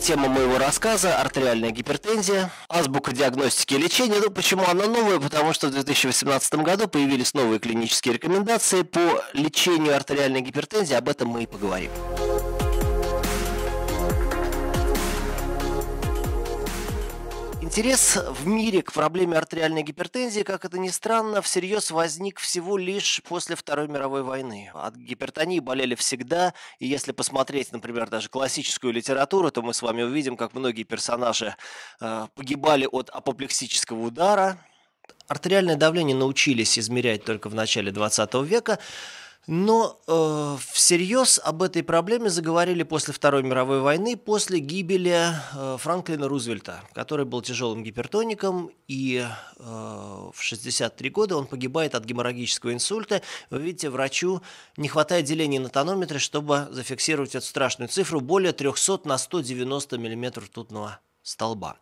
тема моего рассказа – артериальная гипертензия, азбука диагностики и лечения. Ну, почему она новая? Потому что в 2018 году появились новые клинические рекомендации по лечению артериальной гипертензии. Об этом мы и поговорим. Интерес в мире к проблеме артериальной гипертензии, как это ни странно, всерьез возник всего лишь после Второй мировой войны. От гипертонии болели всегда, и если посмотреть, например, даже классическую литературу, то мы с вами увидим, как многие персонажи э, погибали от апоплексического удара. Артериальное давление научились измерять только в начале 20 века, но э, всерьез об этой проблеме заговорили после Второй мировой войны, после гибели э, Франклина Рузвельта, который был тяжелым гипертоником, и э, в 63 года он погибает от геморрагического инсульта. Вы видите, врачу не хватает деления на тонометре, чтобы зафиксировать эту страшную цифру более 300 на 190 мм ртутного столба.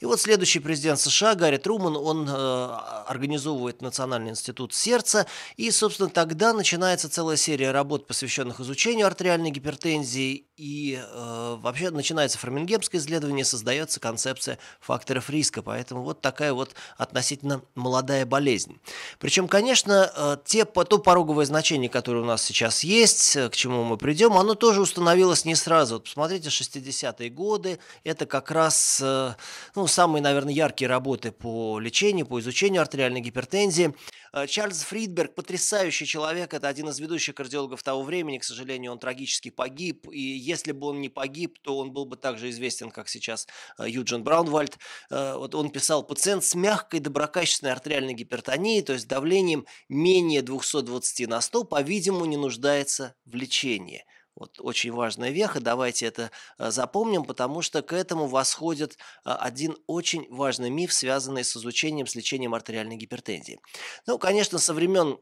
И вот следующий президент США, Гарри Труман, он э, организовывает Национальный институт сердца, и, собственно, тогда начинается целая серия работ, посвященных изучению артериальной гипертензии и э, вообще начинается фармингемское исследование, создается концепция факторов риска, поэтому вот такая вот относительно молодая болезнь. Причем, конечно, э, те, то пороговое значение, которое у нас сейчас есть, э, к чему мы придем, оно тоже установилось не сразу. Вот посмотрите, 60-е годы, это как раз э, ну, самые, наверное, яркие работы по лечению, по изучению артериальной гипертензии. Э, Чарльз Фридберг, потрясающий человек, это один из ведущих кардиологов того времени, к сожалению, он трагически погиб, и если бы он не погиб, то он был бы также известен, как сейчас э, Юджин Браунвальд. Э, вот он писал, пациент с мягкой доброкачественной артериальной гипертонией, то есть давлением менее 220 на 100, по-видимому, не нуждается в лечении. Вот очень важная веха, давайте это э, запомним, потому что к этому восходит э, один очень важный миф, связанный с изучением, с лечением артериальной гипертензии. Ну, конечно, со времен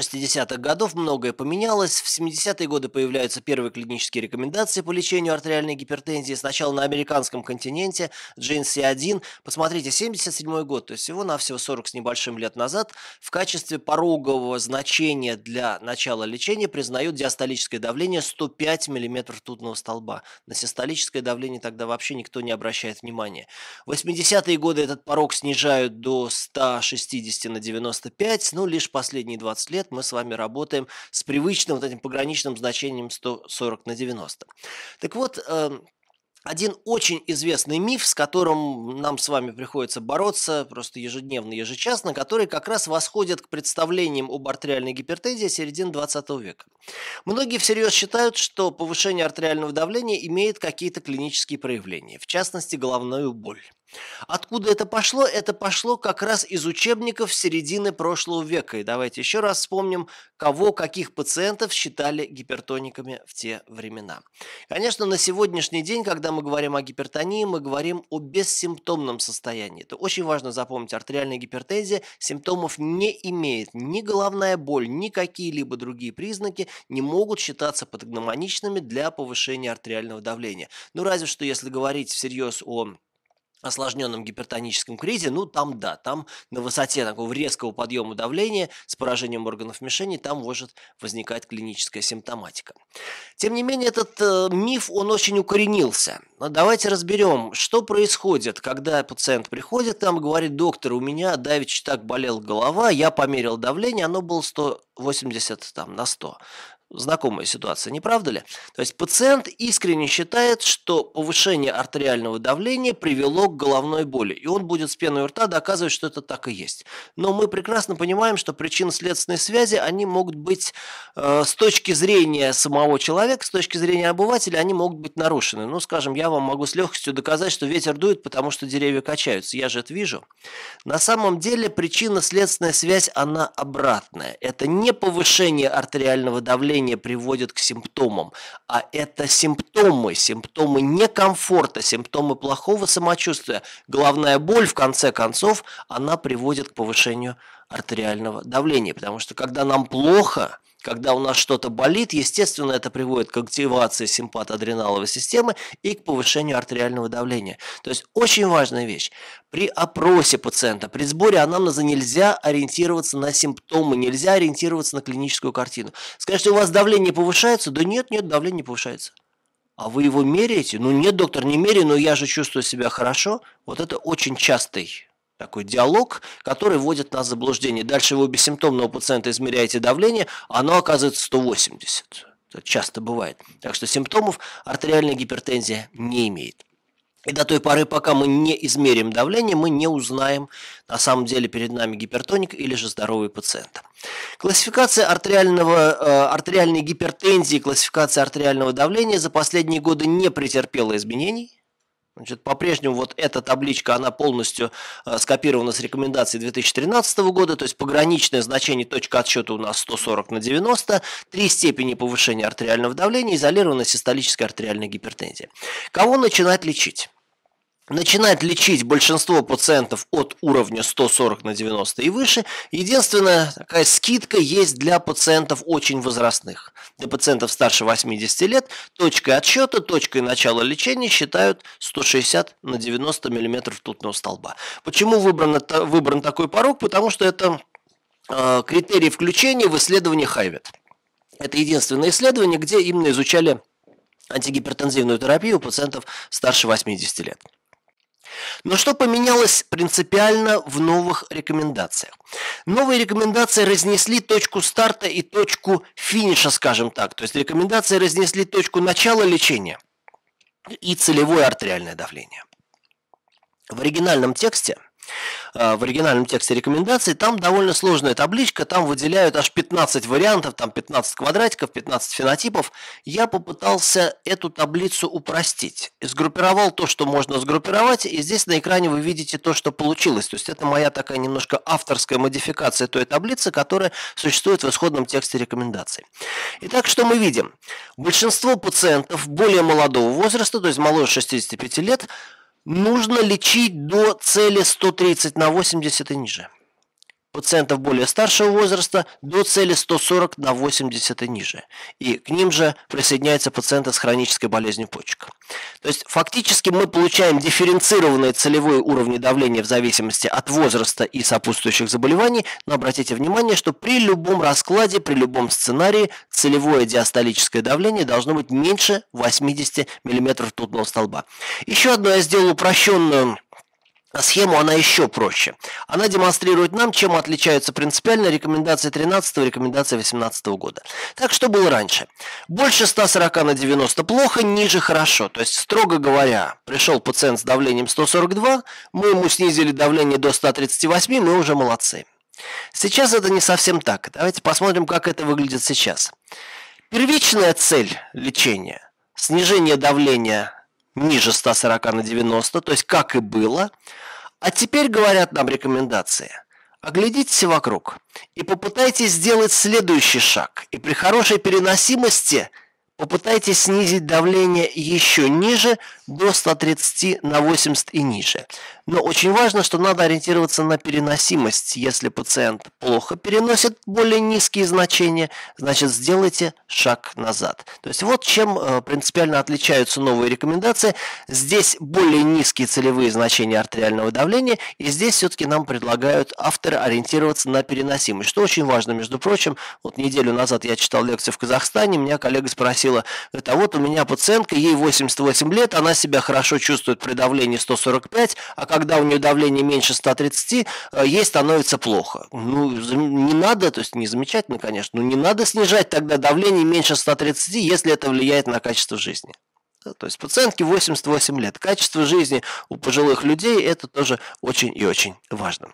60-х годов многое поменялось. В 70-е годы появляются первые клинические рекомендации по лечению артериальной гипертензии. Сначала на американском континенте, GNC-1. Посмотрите, 77 год, то есть всего-навсего 40 с небольшим лет назад, в качестве порогового значения для начала лечения признают диастолическое давление 105 мм ртутного столба. На систолическое давление тогда вообще никто не обращает внимания. В 80-е годы этот порог снижают до 160 на 95, ну лишь последние 20 лет лет мы с вами работаем с привычным вот этим пограничным значением 140 на 90. Так вот, эм, один очень известный миф, с которым нам с вами приходится бороться просто ежедневно, ежечасно, который как раз восходит к представлениям об артериальной гипертензии середины 20 века. Многие всерьез считают, что повышение артериального давления имеет какие-то клинические проявления, в частности головную боль. Откуда это пошло? Это пошло как раз из учебников середины прошлого века. И давайте еще раз вспомним, кого, каких пациентов считали гипертониками в те времена. Конечно, на сегодняшний день, когда мы говорим о гипертонии, мы говорим о бессимптомном состоянии. Это очень важно запомнить. Артериальная гипертензия симптомов не имеет. Ни головная боль, ни какие-либо другие признаки не могут считаться патогномоничными для повышения артериального давления. Ну, разве что если говорить всерьез о осложненном гипертоническом кризе, ну там да, там на высоте такого резкого подъема давления с поражением органов мишени там может возникать клиническая симптоматика. Тем не менее, этот э, миф, он очень укоренился. Но давайте разберем, что происходит, когда пациент приходит там говорит, доктор, у меня давич так болел голова, я померил давление, оно было 180 там, на 100 знакомая ситуация, не правда ли? То есть пациент искренне считает, что повышение артериального давления привело к головной боли, и он будет с пеной у рта доказывать, что это так и есть. Но мы прекрасно понимаем, что причины следственной связи, они могут быть э, с точки зрения самого человека, с точки зрения обывателя, они могут быть нарушены. Ну, скажем, я вам могу с легкостью доказать, что ветер дует, потому что деревья качаются, я же это вижу. На самом деле причина следственная связь, она обратная. Это не повышение артериального давления, поведение приводит к симптомам, а это симптомы, симптомы некомфорта, симптомы плохого самочувствия. Главная боль, в конце концов, она приводит к повышению артериального давления, потому что когда нам плохо – когда у нас что-то болит, естественно, это приводит к активации симпатоадреналовой системы и к повышению артериального давления. То есть очень важная вещь. При опросе пациента, при сборе анамнеза нельзя ориентироваться на симптомы, нельзя ориентироваться на клиническую картину. Скажите, у вас давление повышается? Да нет, нет, давление не повышается. А вы его меряете? Ну нет, доктор, не меряю, но я же чувствую себя хорошо. Вот это очень частый такой диалог, который вводит нас в заблуждение. Дальше вы у бессимптомного пациента измеряете давление, оно оказывается 180. Это часто бывает. Так что симптомов артериальная гипертензия не имеет. И до той поры, пока мы не измерим давление, мы не узнаем, на самом деле перед нами гипертоник или же здоровый пациент. Классификация артериального, э, артериальной гипертензии, классификация артериального давления за последние годы не претерпела изменений. Значит, по-прежнему вот эта табличка, она полностью э, скопирована с рекомендаций 2013 года, то есть пограничное значение точка отсчета у нас 140 на 90, три степени повышения артериального давления, изолированная систолическая артериальная гипертензия. Кого начинать лечить? начинает лечить большинство пациентов от уровня 140 на 90 и выше. Единственная такая скидка есть для пациентов очень возрастных. Для пациентов старше 80 лет точкой отсчета, точкой начала лечения считают 160 на 90 мм ртутного столба. Почему выбран, выбран такой порог? Потому что это э, а, критерий включения в исследование Хайвет. Это единственное исследование, где именно изучали антигипертензивную терапию у пациентов старше 80 лет. Но что поменялось принципиально в новых рекомендациях? Новые рекомендации разнесли точку старта и точку финиша, скажем так. То есть рекомендации разнесли точку начала лечения и целевое артериальное давление. В оригинальном тексте – Э, в оригинальном тексте рекомендаций, там довольно сложная табличка, там выделяют аж 15 вариантов, там 15 квадратиков, 15 фенотипов. Я попытался эту таблицу упростить. Сгруппировал то, что можно сгруппировать, и здесь на экране вы видите то, что получилось. То есть это моя такая немножко авторская модификация той таблицы, которая существует в исходном тексте рекомендаций. Итак, что мы видим? Большинство пациентов более молодого возраста, то есть моложе 65 лет, Нужно лечить до цели 130 на 80 и ниже пациентов более старшего возраста до цели 140 на 80 и ниже. И к ним же присоединяются пациенты с хронической болезнью почек. То есть фактически мы получаем дифференцированные целевые уровни давления в зависимости от возраста и сопутствующих заболеваний, но обратите внимание, что при любом раскладе, при любом сценарии целевое диастолическое давление должно быть меньше 80 мм ртутного столба. Еще одно я сделал упрощенную Схему она еще проще. Она демонстрирует нам, чем отличаются принципиально рекомендации 13 и рекомендации 18 года. Так что было раньше. Больше 140 на 90 плохо, ниже хорошо. То есть, строго говоря, пришел пациент с давлением 142, мы ему снизили давление до 138, мы уже молодцы. Сейчас это не совсем так. Давайте посмотрим, как это выглядит сейчас. Первичная цель лечения – снижение давления ниже 140 на 90, то есть как и было. А теперь говорят нам рекомендации. Оглядитесь вокруг и попытайтесь сделать следующий шаг. И при хорошей переносимости попытайтесь снизить давление еще ниже, до 130 на 80 и ниже. Но очень важно, что надо ориентироваться на переносимость. Если пациент плохо переносит более низкие значения, значит сделайте шаг назад. То есть вот чем э, принципиально отличаются новые рекомендации. Здесь более низкие целевые значения артериального давления, и здесь все-таки нам предлагают авторы ориентироваться на переносимость, что очень важно, между прочим. Вот неделю назад я читал лекцию в Казахстане, меня коллега спросила, "Это вот у меня пациентка, ей 88 лет, она себя хорошо чувствует при давлении 145, а когда у нее давление меньше 130, э, ей становится плохо. Ну, не надо, то есть не замечательно, конечно, но не надо снижать тогда давление меньше 130, если это влияет на качество жизни. То есть пациентке 88 лет. Качество жизни у пожилых людей это тоже очень и очень важно.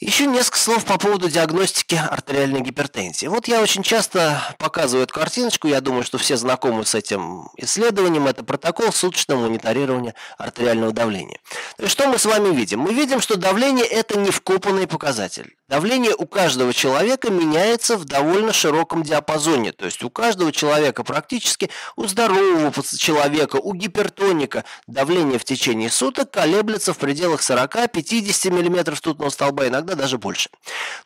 Еще несколько слов по поводу диагностики артериальной гипертензии. Вот я очень часто показываю эту картиночку, я думаю, что все знакомы с этим исследованием. Это протокол суточного мониторирования артериального давления. И что мы с вами видим? Мы видим, что давление – это не вкопанный показатель. Давление у каждого человека меняется в довольно широком диапазоне, то есть у каждого человека практически, у здорового человека, у гипертоника давление в течение суток колеблется в пределах 40-50 мм ртутного столба, иногда даже больше.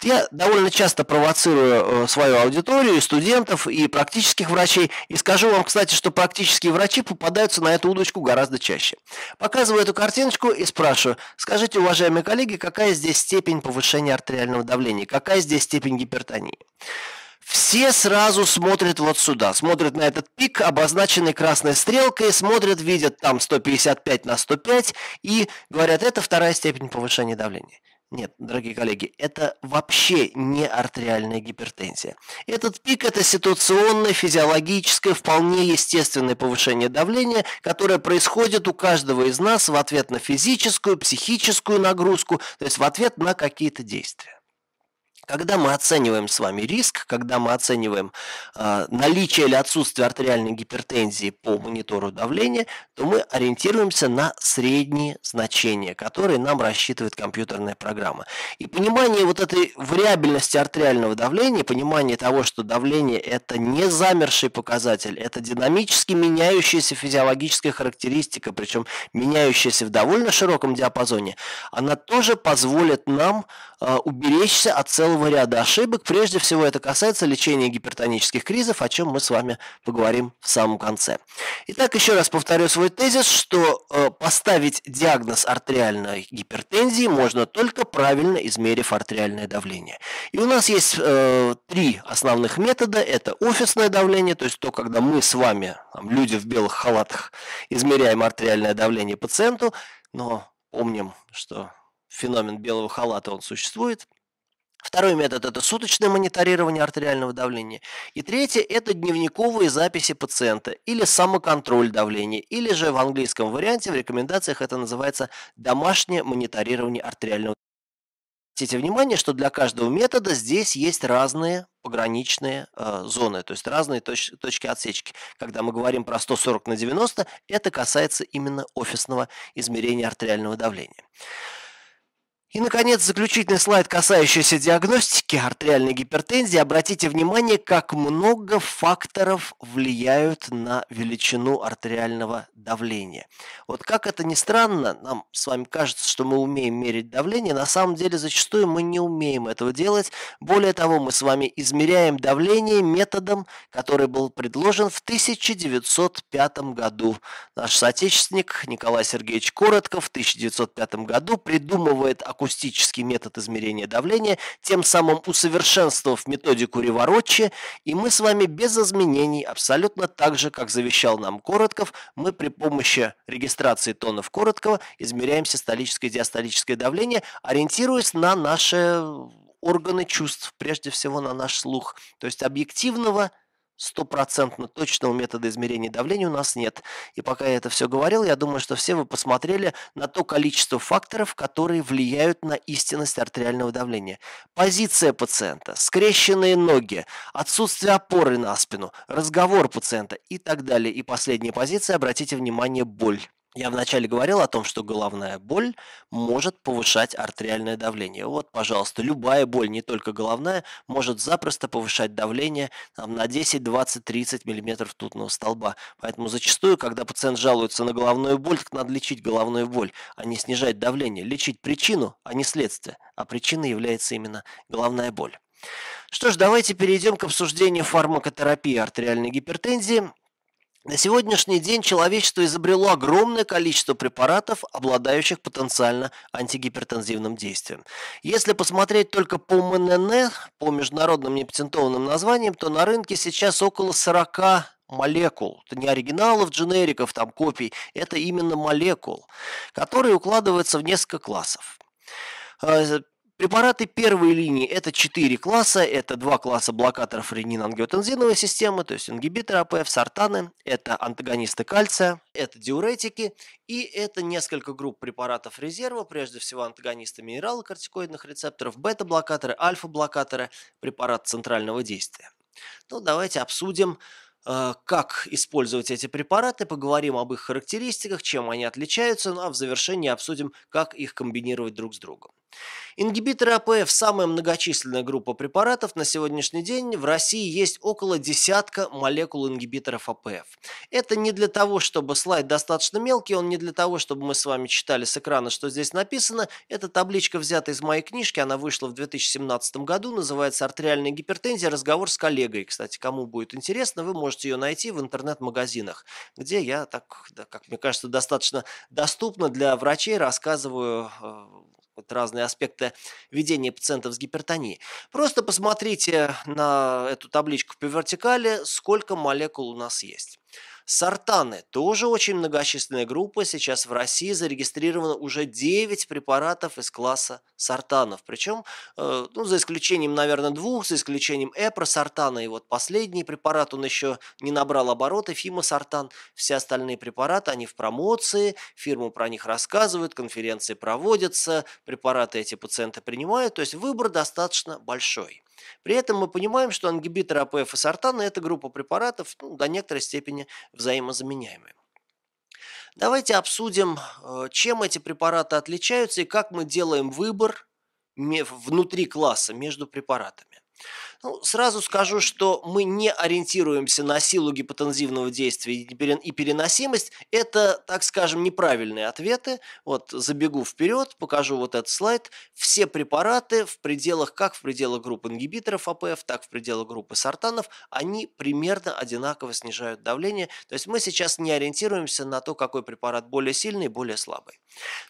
Я довольно часто провоцирую э, свою аудиторию, и студентов, и практических врачей, и скажу вам, кстати, что практические врачи попадаются на эту удочку гораздо чаще. Показываю эту картиночку и спрашиваю, скажите, уважаемые коллеги, какая здесь степень повышения артериального артериального давления, какая здесь степень гипертонии. Все сразу смотрят вот сюда, смотрят на этот пик, обозначенный красной стрелкой, смотрят, видят там 155 на 105 и говорят, это вторая степень повышения давления. Нет, дорогие коллеги, это вообще не артериальная гипертензия. Этот пик – это ситуационное, физиологическое, вполне естественное повышение давления, которое происходит у каждого из нас в ответ на физическую, психическую нагрузку, то есть в ответ на какие-то действия. Когда мы оцениваем с вами риск, когда мы оцениваем э, наличие или отсутствие артериальной гипертензии по монитору давления, то мы ориентируемся на средние значения, которые нам рассчитывает компьютерная программа. И понимание вот этой вариабельности артериального давления, понимание того, что давление это не замерший показатель, это динамически меняющаяся физиологическая характеристика, причем меняющаяся в довольно широком диапазоне, она тоже позволит нам Э, уберечься от целого ряда ошибок. Прежде всего это касается лечения гипертонических кризов, о чем мы с вами поговорим в самом конце. Итак, еще раз повторю свой тезис, что э, поставить диагноз артериальной гипертензии можно только правильно измерив артериальное давление. И у нас есть э, три основных метода. Это офисное давление, то есть то, когда мы с вами, там, люди в белых халатах, измеряем артериальное давление пациенту, но помним, что феномен белого халата, он существует. Второй метод – это суточное мониторирование артериального давления. И третье – это дневниковые записи пациента или самоконтроль давления, или же в английском варианте в рекомендациях это называется домашнее мониторирование артериального давления. Обратите внимание, что для каждого метода здесь есть разные пограничные э, зоны, то есть разные точ точки отсечки. Когда мы говорим про 140 на 90, это касается именно офисного измерения артериального давления. И, наконец, заключительный слайд, касающийся диагностики артериальной гипертензии. Обратите внимание, как много факторов влияют на величину артериального давления. Вот как это ни странно, нам с вами кажется, что мы умеем мерить давление, на самом деле зачастую мы не умеем этого делать. Более того, мы с вами измеряем давление методом, который был предложен в 1905 году. Наш соотечественник Николай Сергеевич Коротков в 1905 году придумывает аккуратно акустический метод измерения давления, тем самым усовершенствовав методику Риворотчи, и мы с вами без изменений, абсолютно так же, как завещал нам Коротков, мы при помощи регистрации тонов Короткова измеряем систолическое и диастолическое давление, ориентируясь на наши органы чувств, прежде всего на наш слух. То есть объективного – стопроцентно точного метода измерения давления у нас нет. И пока я это все говорил, я думаю, что все вы посмотрели на то количество факторов, которые влияют на истинность артериального давления. Позиция пациента, скрещенные ноги, отсутствие опоры на спину, разговор пациента и так далее. И последняя позиция, обратите внимание, боль. Я вначале говорил о том, что головная боль может повышать артериальное давление. Вот, пожалуйста, любая боль, не только головная, может запросто повышать давление там, на 10, 20, 30 мм тутного столба. Поэтому зачастую, когда пациент жалуется на головную боль, так надо лечить головную боль, а не снижать давление. Лечить причину, а не следствие. А причиной является именно головная боль. Что ж, давайте перейдем к обсуждению фармакотерапии артериальной гипертензии. На сегодняшний день человечество изобрело огромное количество препаратов, обладающих потенциально антигипертензивным действием. Если посмотреть только по МНН, по международным непатентованным названиям, то на рынке сейчас около 40 молекул. Это не оригиналов, дженериков, там копий, это именно молекул, которые укладываются в несколько классов. Э, Препараты первой линии – это четыре класса, это два класса блокаторов ренин-ангиотензиновой системы, то есть ингибиторы АПФ, сартаны, это антагонисты кальция, это диуретики и это несколько групп препаратов резерва, прежде всего антагонисты минерала рецепторов, бета-блокаторы, альфа-блокаторы, препарат центрального действия. Ну, давайте обсудим, э, как использовать эти препараты, поговорим об их характеристиках, чем они отличаются, ну а в завершении обсудим, как их комбинировать друг с другом. Ингибиторы АПФ – самая многочисленная группа препаратов. На сегодняшний день в России есть около десятка молекул ингибиторов АПФ. Это не для того, чтобы слайд достаточно мелкий, он не для того, чтобы мы с вами читали с экрана, что здесь написано. Эта табличка взята из моей книжки, она вышла в 2017 году, называется «Артериальная гипертензия. Разговор с коллегой». Кстати, кому будет интересно, вы можете ее найти в интернет-магазинах, где я, так, да, как мне кажется, достаточно доступно для врачей рассказываю э, вот разные аспекты ведения пациентов с гипертонией. Просто посмотрите на эту табличку по вертикали, сколько молекул у нас есть. Сартаны – тоже очень многочисленная группа. Сейчас в России зарегистрировано уже 9 препаратов из класса сартанов. Причем, э, ну, за исключением, наверное, двух, за исключением эпросартана и вот последний препарат, он еще не набрал обороты, фимосартан. Все остальные препараты, они в промоции, фирмы про них рассказывают, конференции проводятся, препараты эти пациенты принимают. То есть выбор достаточно большой. При этом мы понимаем, что ангибиторы АПФ и сортана – это группа препаратов ну, до некоторой степени взаимозаменяемые. Давайте обсудим, э, чем эти препараты отличаются и как мы делаем выбор внутри класса между препаратами. Ну, сразу скажу, что мы не ориентируемся на силу гипотензивного действия и переносимость. Это, так скажем, неправильные ответы. Вот забегу вперед, покажу вот этот слайд. Все препараты в пределах, как в пределах группы ингибиторов АПФ, так в пределах группы сортанов, они примерно одинаково снижают давление. То есть мы сейчас не ориентируемся на то, какой препарат более сильный, более слабый.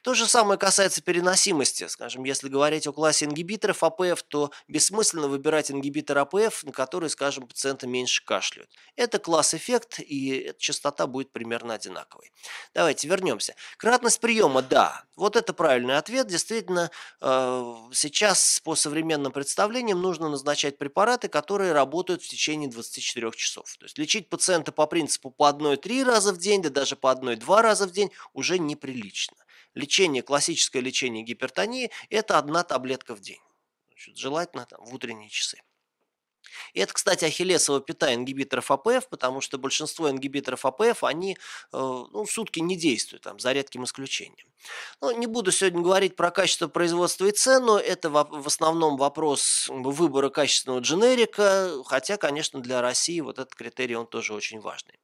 То же самое касается переносимости. Скажем, если говорить о классе ингибиторов АПФ, то бессмысленно выбирать ингибитор терапевт, на который, скажем, пациенты меньше кашляют. Это класс-эффект, и частота будет примерно одинаковой. Давайте вернемся. Кратность приема, да. Вот это правильный ответ. Действительно, э, сейчас по современным представлениям нужно назначать препараты, которые работают в течение 24 часов. То есть лечить пациента по принципу по 1-3 раза в день, да даже по 1-2 раза в день уже неприлично. Лечение, классическое лечение гипертонии – это одна таблетка в день. желательно там, в утренние часы. И это, кстати, ахиллесова пята ингибиторов АПФ, потому что большинство ингибиторов АПФ, они э, ну, сутки не действуют, там, за редким исключением. Ну, не буду сегодня говорить про качество производства и цену, это в основном вопрос выбора качественного дженерика, хотя, конечно, для России вот этот критерий, он тоже очень важный.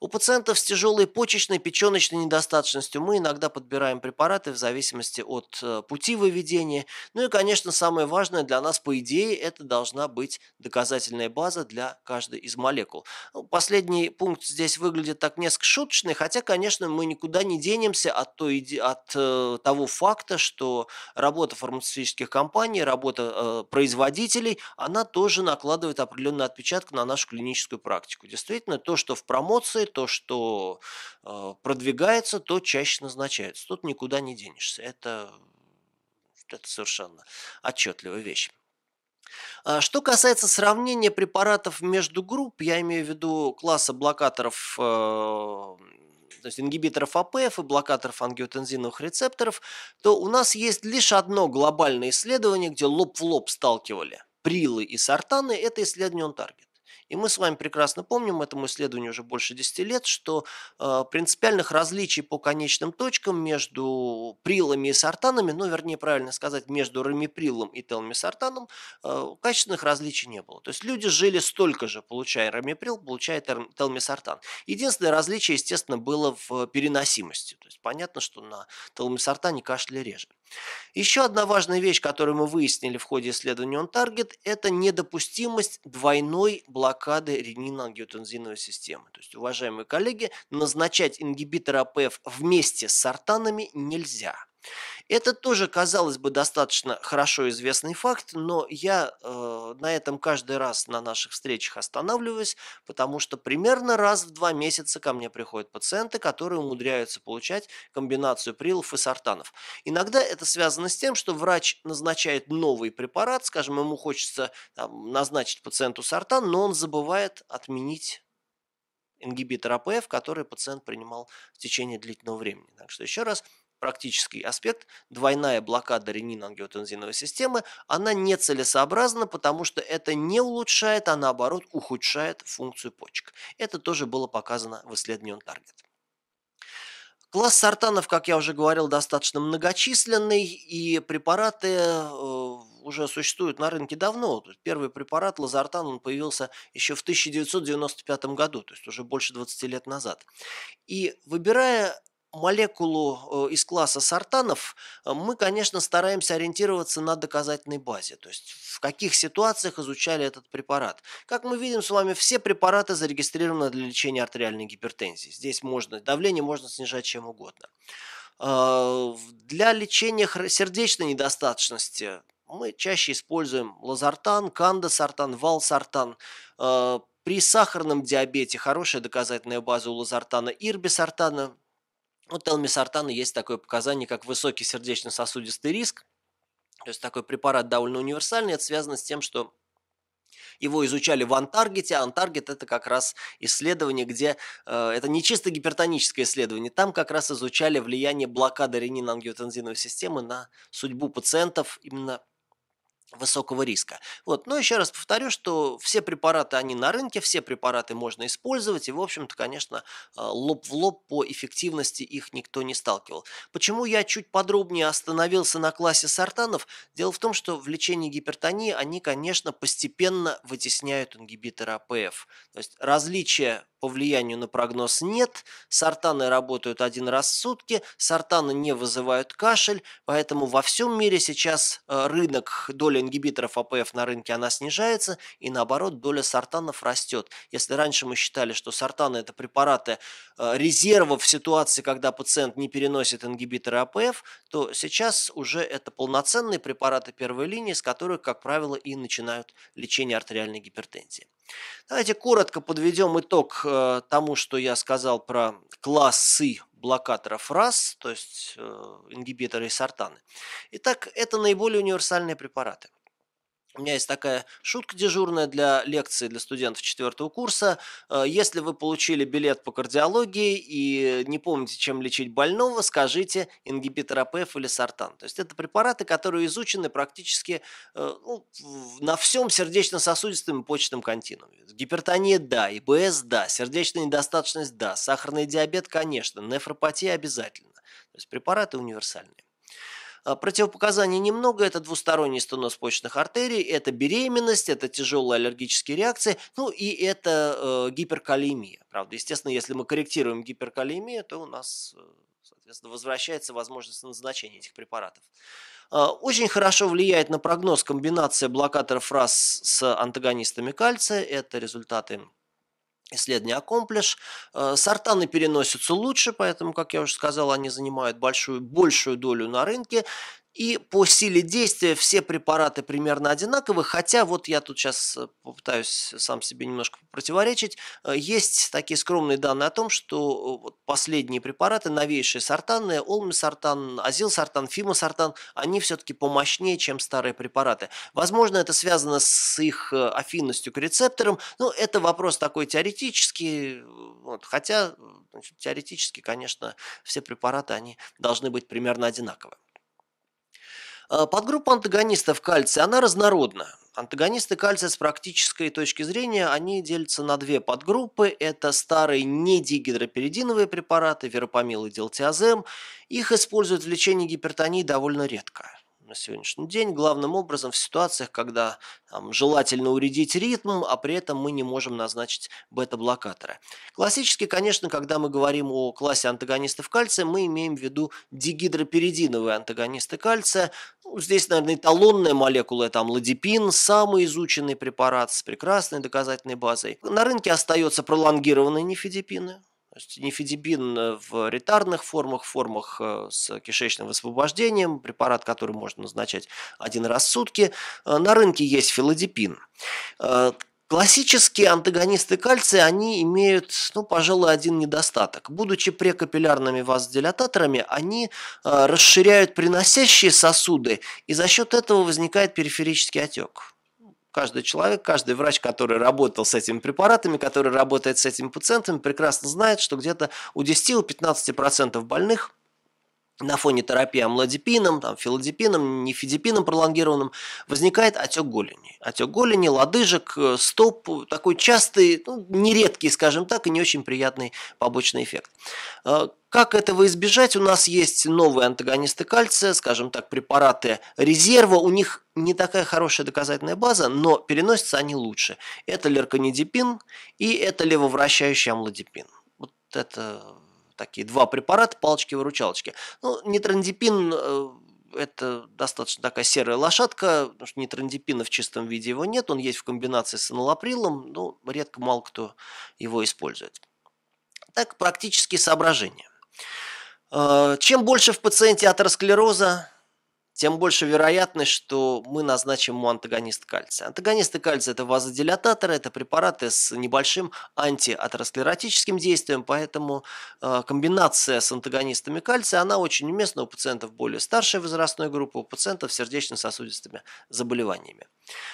У пациентов с тяжелой почечной, печеночной недостаточностью мы иногда подбираем препараты в зависимости от э, пути выведения. Ну и, конечно, самое важное для нас, по идее, это должна быть доказательная доказательная база для каждой из молекул. Ну, последний пункт здесь выглядит так несколько шуточный, хотя, конечно, мы никуда не денемся от, той, от э, того факта, что работа фармацевтических компаний, работа э, производителей, она тоже накладывает определенный отпечаток на нашу клиническую практику. Действительно, то, что в промоции, то, что э, продвигается, то чаще назначается. Тут никуда не денешься. Это это совершенно отчетливая вещь. А что касается сравнения препаратов между групп, я имею в виду класса блокаторов, э, то есть ингибиторов АПФ и блокаторов ангиотензиновых рецепторов, то у нас есть лишь одно глобальное исследование, где лоб в лоб сталкивали прилы и сортаны, это исследование он таргет. И мы с вами прекрасно помним, этому исследованию уже больше 10 лет, что э, принципиальных различий по конечным точкам между прилами и сортанами, ну, вернее, правильно сказать, между рамиприлом и телмисартаном, э, качественных различий не было. То есть люди жили столько же, получая рамиприл, получая телмисартан. Единственное различие, естественно, было в переносимости. То есть понятно, что на телмисартане кашля реже. Еще одна важная вещь, которую мы выяснили в ходе исследования OnTarget, это недопустимость двойной блокады ренин ангиотензиновой системы. То есть, уважаемые коллеги, назначать ингибитор АПФ вместе с сортанами нельзя. Это тоже, казалось бы, достаточно хорошо известный факт, но я э, на этом каждый раз на наших встречах останавливаюсь, потому что примерно раз в два месяца ко мне приходят пациенты, которые умудряются получать комбинацию прилов и сортанов. Иногда это связано с тем, что врач назначает новый препарат, скажем, ему хочется там, назначить пациенту сортан, но он забывает отменить ингибитор АПФ, который пациент принимал в течение длительного времени. Так что еще раз, практический аспект, двойная блокада ренин-ангиотензиновой системы, она нецелесообразна, потому что это не улучшает, а наоборот ухудшает функцию почек. Это тоже было показано в исследовании он OnTarget. Класс сортанов, как я уже говорил, достаточно многочисленный, и препараты э, уже существуют на рынке давно. первый препарат лазартан он появился еще в 1995 году, то есть уже больше 20 лет назад. И выбирая молекулу э, из класса сортанов э, мы, конечно, стараемся ориентироваться на доказательной базе, то есть в каких ситуациях изучали этот препарат. Как мы видим с вами, все препараты зарегистрированы для лечения артериальной гипертензии. Здесь можно, давление можно снижать чем угодно. Э, для лечения сердечной недостаточности мы чаще используем лазартан, кандасартан, валсартан. При сахарном диабете хорошая доказательная база у лазартана, ирбисартана – у телмисартана есть такое показание, как высокий сердечно-сосудистый риск. То есть такой препарат довольно универсальный. Это связано с тем, что его изучали в Антаргете. А Антаргет – это как раз исследование, где… Э, это не чисто гипертоническое исследование. Там как раз изучали влияние блокады ренин-ангиотензиновой системы на судьбу пациентов именно высокого риска. Вот. Но еще раз повторю, что все препараты, они на рынке, все препараты можно использовать, и, в общем-то, конечно, э, лоб в лоб по эффективности их никто не сталкивал. Почему я чуть подробнее остановился на классе сортанов? Дело в том, что в лечении гипертонии они, конечно, постепенно вытесняют ингибиторы АПФ. То есть различие по влиянию на прогноз нет, сортаны работают один раз в сутки, сортаны не вызывают кашель, поэтому во всем мире сейчас э, рынок, доля ингибиторов АПФ на рынке, она снижается, и наоборот, доля сортанов растет. Если раньше мы считали, что сортаны – это препараты э, резерва в ситуации, когда пациент не переносит ингибиторы АПФ, то сейчас уже это полноценные препараты первой линии, с которых, как правило, и начинают лечение артериальной гипертензии. Давайте коротко подведем итог э, тому, что я сказал про классы блокаторов РАС, то есть э, ингибиторы и сортаны. Итак, это наиболее универсальные препараты. У меня есть такая шутка дежурная для лекции для студентов четвертого курса. Э, если вы получили билет по кардиологии и не помните, чем лечить больного, скажите ингибитор АПФ или сортан. То есть это препараты, которые изучены практически э, ну, на всем сердечно-сосудистом и почечном континууме. Гипертония – да, ИБС – да, сердечная недостаточность – да, сахарный диабет – конечно, нефропатия – обязательно. То есть препараты универсальные. А, противопоказаний немного, это двусторонний стеноз почных артерий, это беременность, это тяжелые аллергические реакции, ну и это э, гиперкалемия. Правда, естественно, если мы корректируем гиперкалемию, то у нас, э, соответственно, возвращается возможность назначения этих препаратов. А, очень хорошо влияет на прогноз комбинация блокаторов РАС с антагонистами кальция. Это результаты исследование аккомплиш. Э, Сортаны переносятся лучше, поэтому, как я уже сказал, они занимают большую, большую долю на рынке. И по силе действия все препараты примерно одинаковы, хотя вот я тут сейчас э, попытаюсь сам себе немножко противоречить. Э, есть такие скромные данные о том, что э, последние препараты, новейшие сортанные, олмисартан, азилсартан, фимосартан, они все-таки помощнее, чем старые препараты. Возможно, это связано с их афинностью к рецепторам, но это вопрос такой теоретический, вот, хотя значит, теоретически, конечно, все препараты, они должны быть примерно одинаковыми. А, подгруппа антагонистов кальция, она разнородна. Антагонисты кальция с практической точки зрения, они делятся на две подгруппы. Это старые недигидроперидиновые препараты, веропамил и делтиазем. Их используют в лечении гипертонии довольно редко на сегодняшний день, главным образом в ситуациях, когда там, желательно уредить ритм, а при этом мы не можем назначить бета-блокаторы. Классически, конечно, когда мы говорим о классе антагонистов кальция, мы имеем в виду дигидроперидиновые антагонисты кальция. Ну, здесь, наверное, эталонная молекула – это амлодипин, самый изученный препарат с прекрасной доказательной базой. На рынке остается пролонгированные нефидипины, Нефедибин э, в ретарных формах, формах э, с кишечным высвобождением, препарат, который можно назначать один раз в сутки. Э, на рынке есть филодипин. Классические антагонисты кальция, они имеют, ну, пожалуй, один недостаток. Будучи прекапиллярными вазодилататорами, они расширяют приносящие сосуды, и за счет этого возникает периферический отек каждый человек, каждый врач, который работал с этими препаратами, который работает с этими пациентами, прекрасно знает, что где-то у 10-15% больных на фоне терапии амлодипином, там, филодипином, нефидипином пролонгированным, возникает отек голени. Отек голени, лодыжек, э, стоп, такой частый, ну, нередкий, скажем так, и не очень приятный побочный эффект. Э, как этого избежать? У нас есть новые антагонисты кальция, скажем так, препараты резерва. У них не такая хорошая доказательная база, но переносятся они лучше. Это лерконидипин и это левовращающий амлодипин. Вот это такие два препарата, палочки-выручалочки. Ну, нитрандипин э, это достаточно такая серая лошадка, потому что нитрандипина в чистом виде его нет, он есть в комбинации с аналаприлом, но ну, редко мало кто его использует. Так, практические соображения. Э, чем больше в пациенте атеросклероза, тем больше вероятность, что мы назначим ему антагонист кальция. Антагонисты кальция – это вазодилататоры, это препараты с небольшим антиатеросклеротическим действием, поэтому э, комбинация с антагонистами кальция, она очень уместна у пациентов более старшей возрастной группы, у пациентов с сердечно-сосудистыми заболеваниями.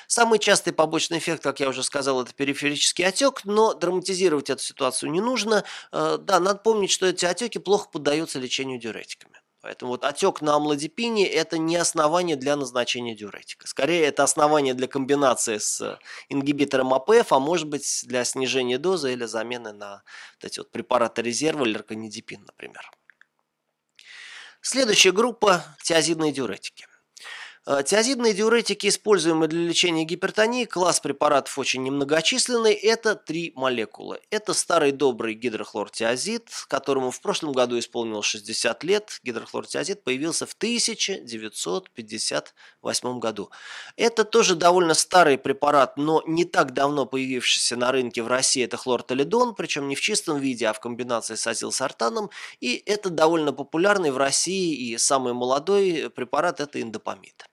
Самый частый побочный эффект, как я уже сказал, это периферический отек, но драматизировать эту ситуацию не нужно. Э, да, надо помнить, что эти отеки плохо поддаются лечению диуретиками. Поэтому вот отек на амлодипине – это не основание для назначения диуретика. Скорее, это основание для комбинации с э, ингибитором АПФ, а может быть, для снижения дозы или замены на вот эти вот препараты резерва, лерконидипин, например. Следующая группа – тиазидные диуретики. Э, тиазидные диуретики, используемые для лечения гипертонии, класс препаратов очень немногочисленный. Это три молекулы. Это старый добрый гидрохлортиазид, которому в прошлом году исполнилось 60 лет. Гидрохлортиазид появился в 1958 году. Это тоже довольно старый препарат, но не так давно появившийся на рынке в России. Это хлортолидон, причем не в чистом виде, а в комбинации с азилсартаном. И это довольно популярный в России и самый молодой препарат – это индопамид.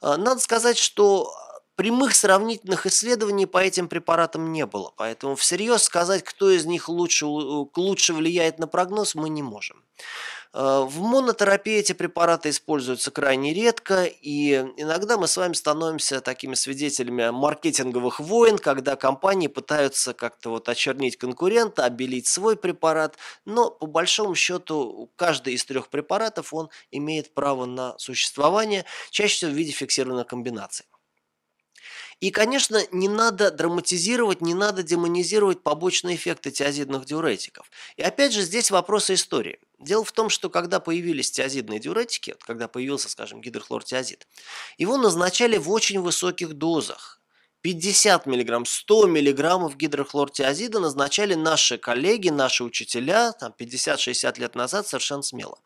А, надо сказать, что прямых сравнительных исследований по этим препаратам не было, поэтому всерьез сказать, кто из них лучше, лучше влияет на прогноз, мы не можем. Э, в монотерапии эти препараты используются крайне редко, и иногда мы с вами становимся такими свидетелями маркетинговых войн, когда компании пытаются как-то вот очернить конкурента, обелить свой препарат, но по большому счету каждый из трех препаратов он имеет право на существование, чаще всего в виде фиксированной комбинации. И, конечно, не надо драматизировать, не надо демонизировать побочные эффекты тиазидных диуретиков. И опять же, здесь вопрос истории – Дело в том, что когда появились тиазидные диуретики, вот когда появился, скажем, гидрохлортиазид, его назначали в очень высоких дозах. 50 мг, 100 мг гидрохлортиазида назначали наши коллеги, наши учителя, там 50-60 лет назад совершенно смело.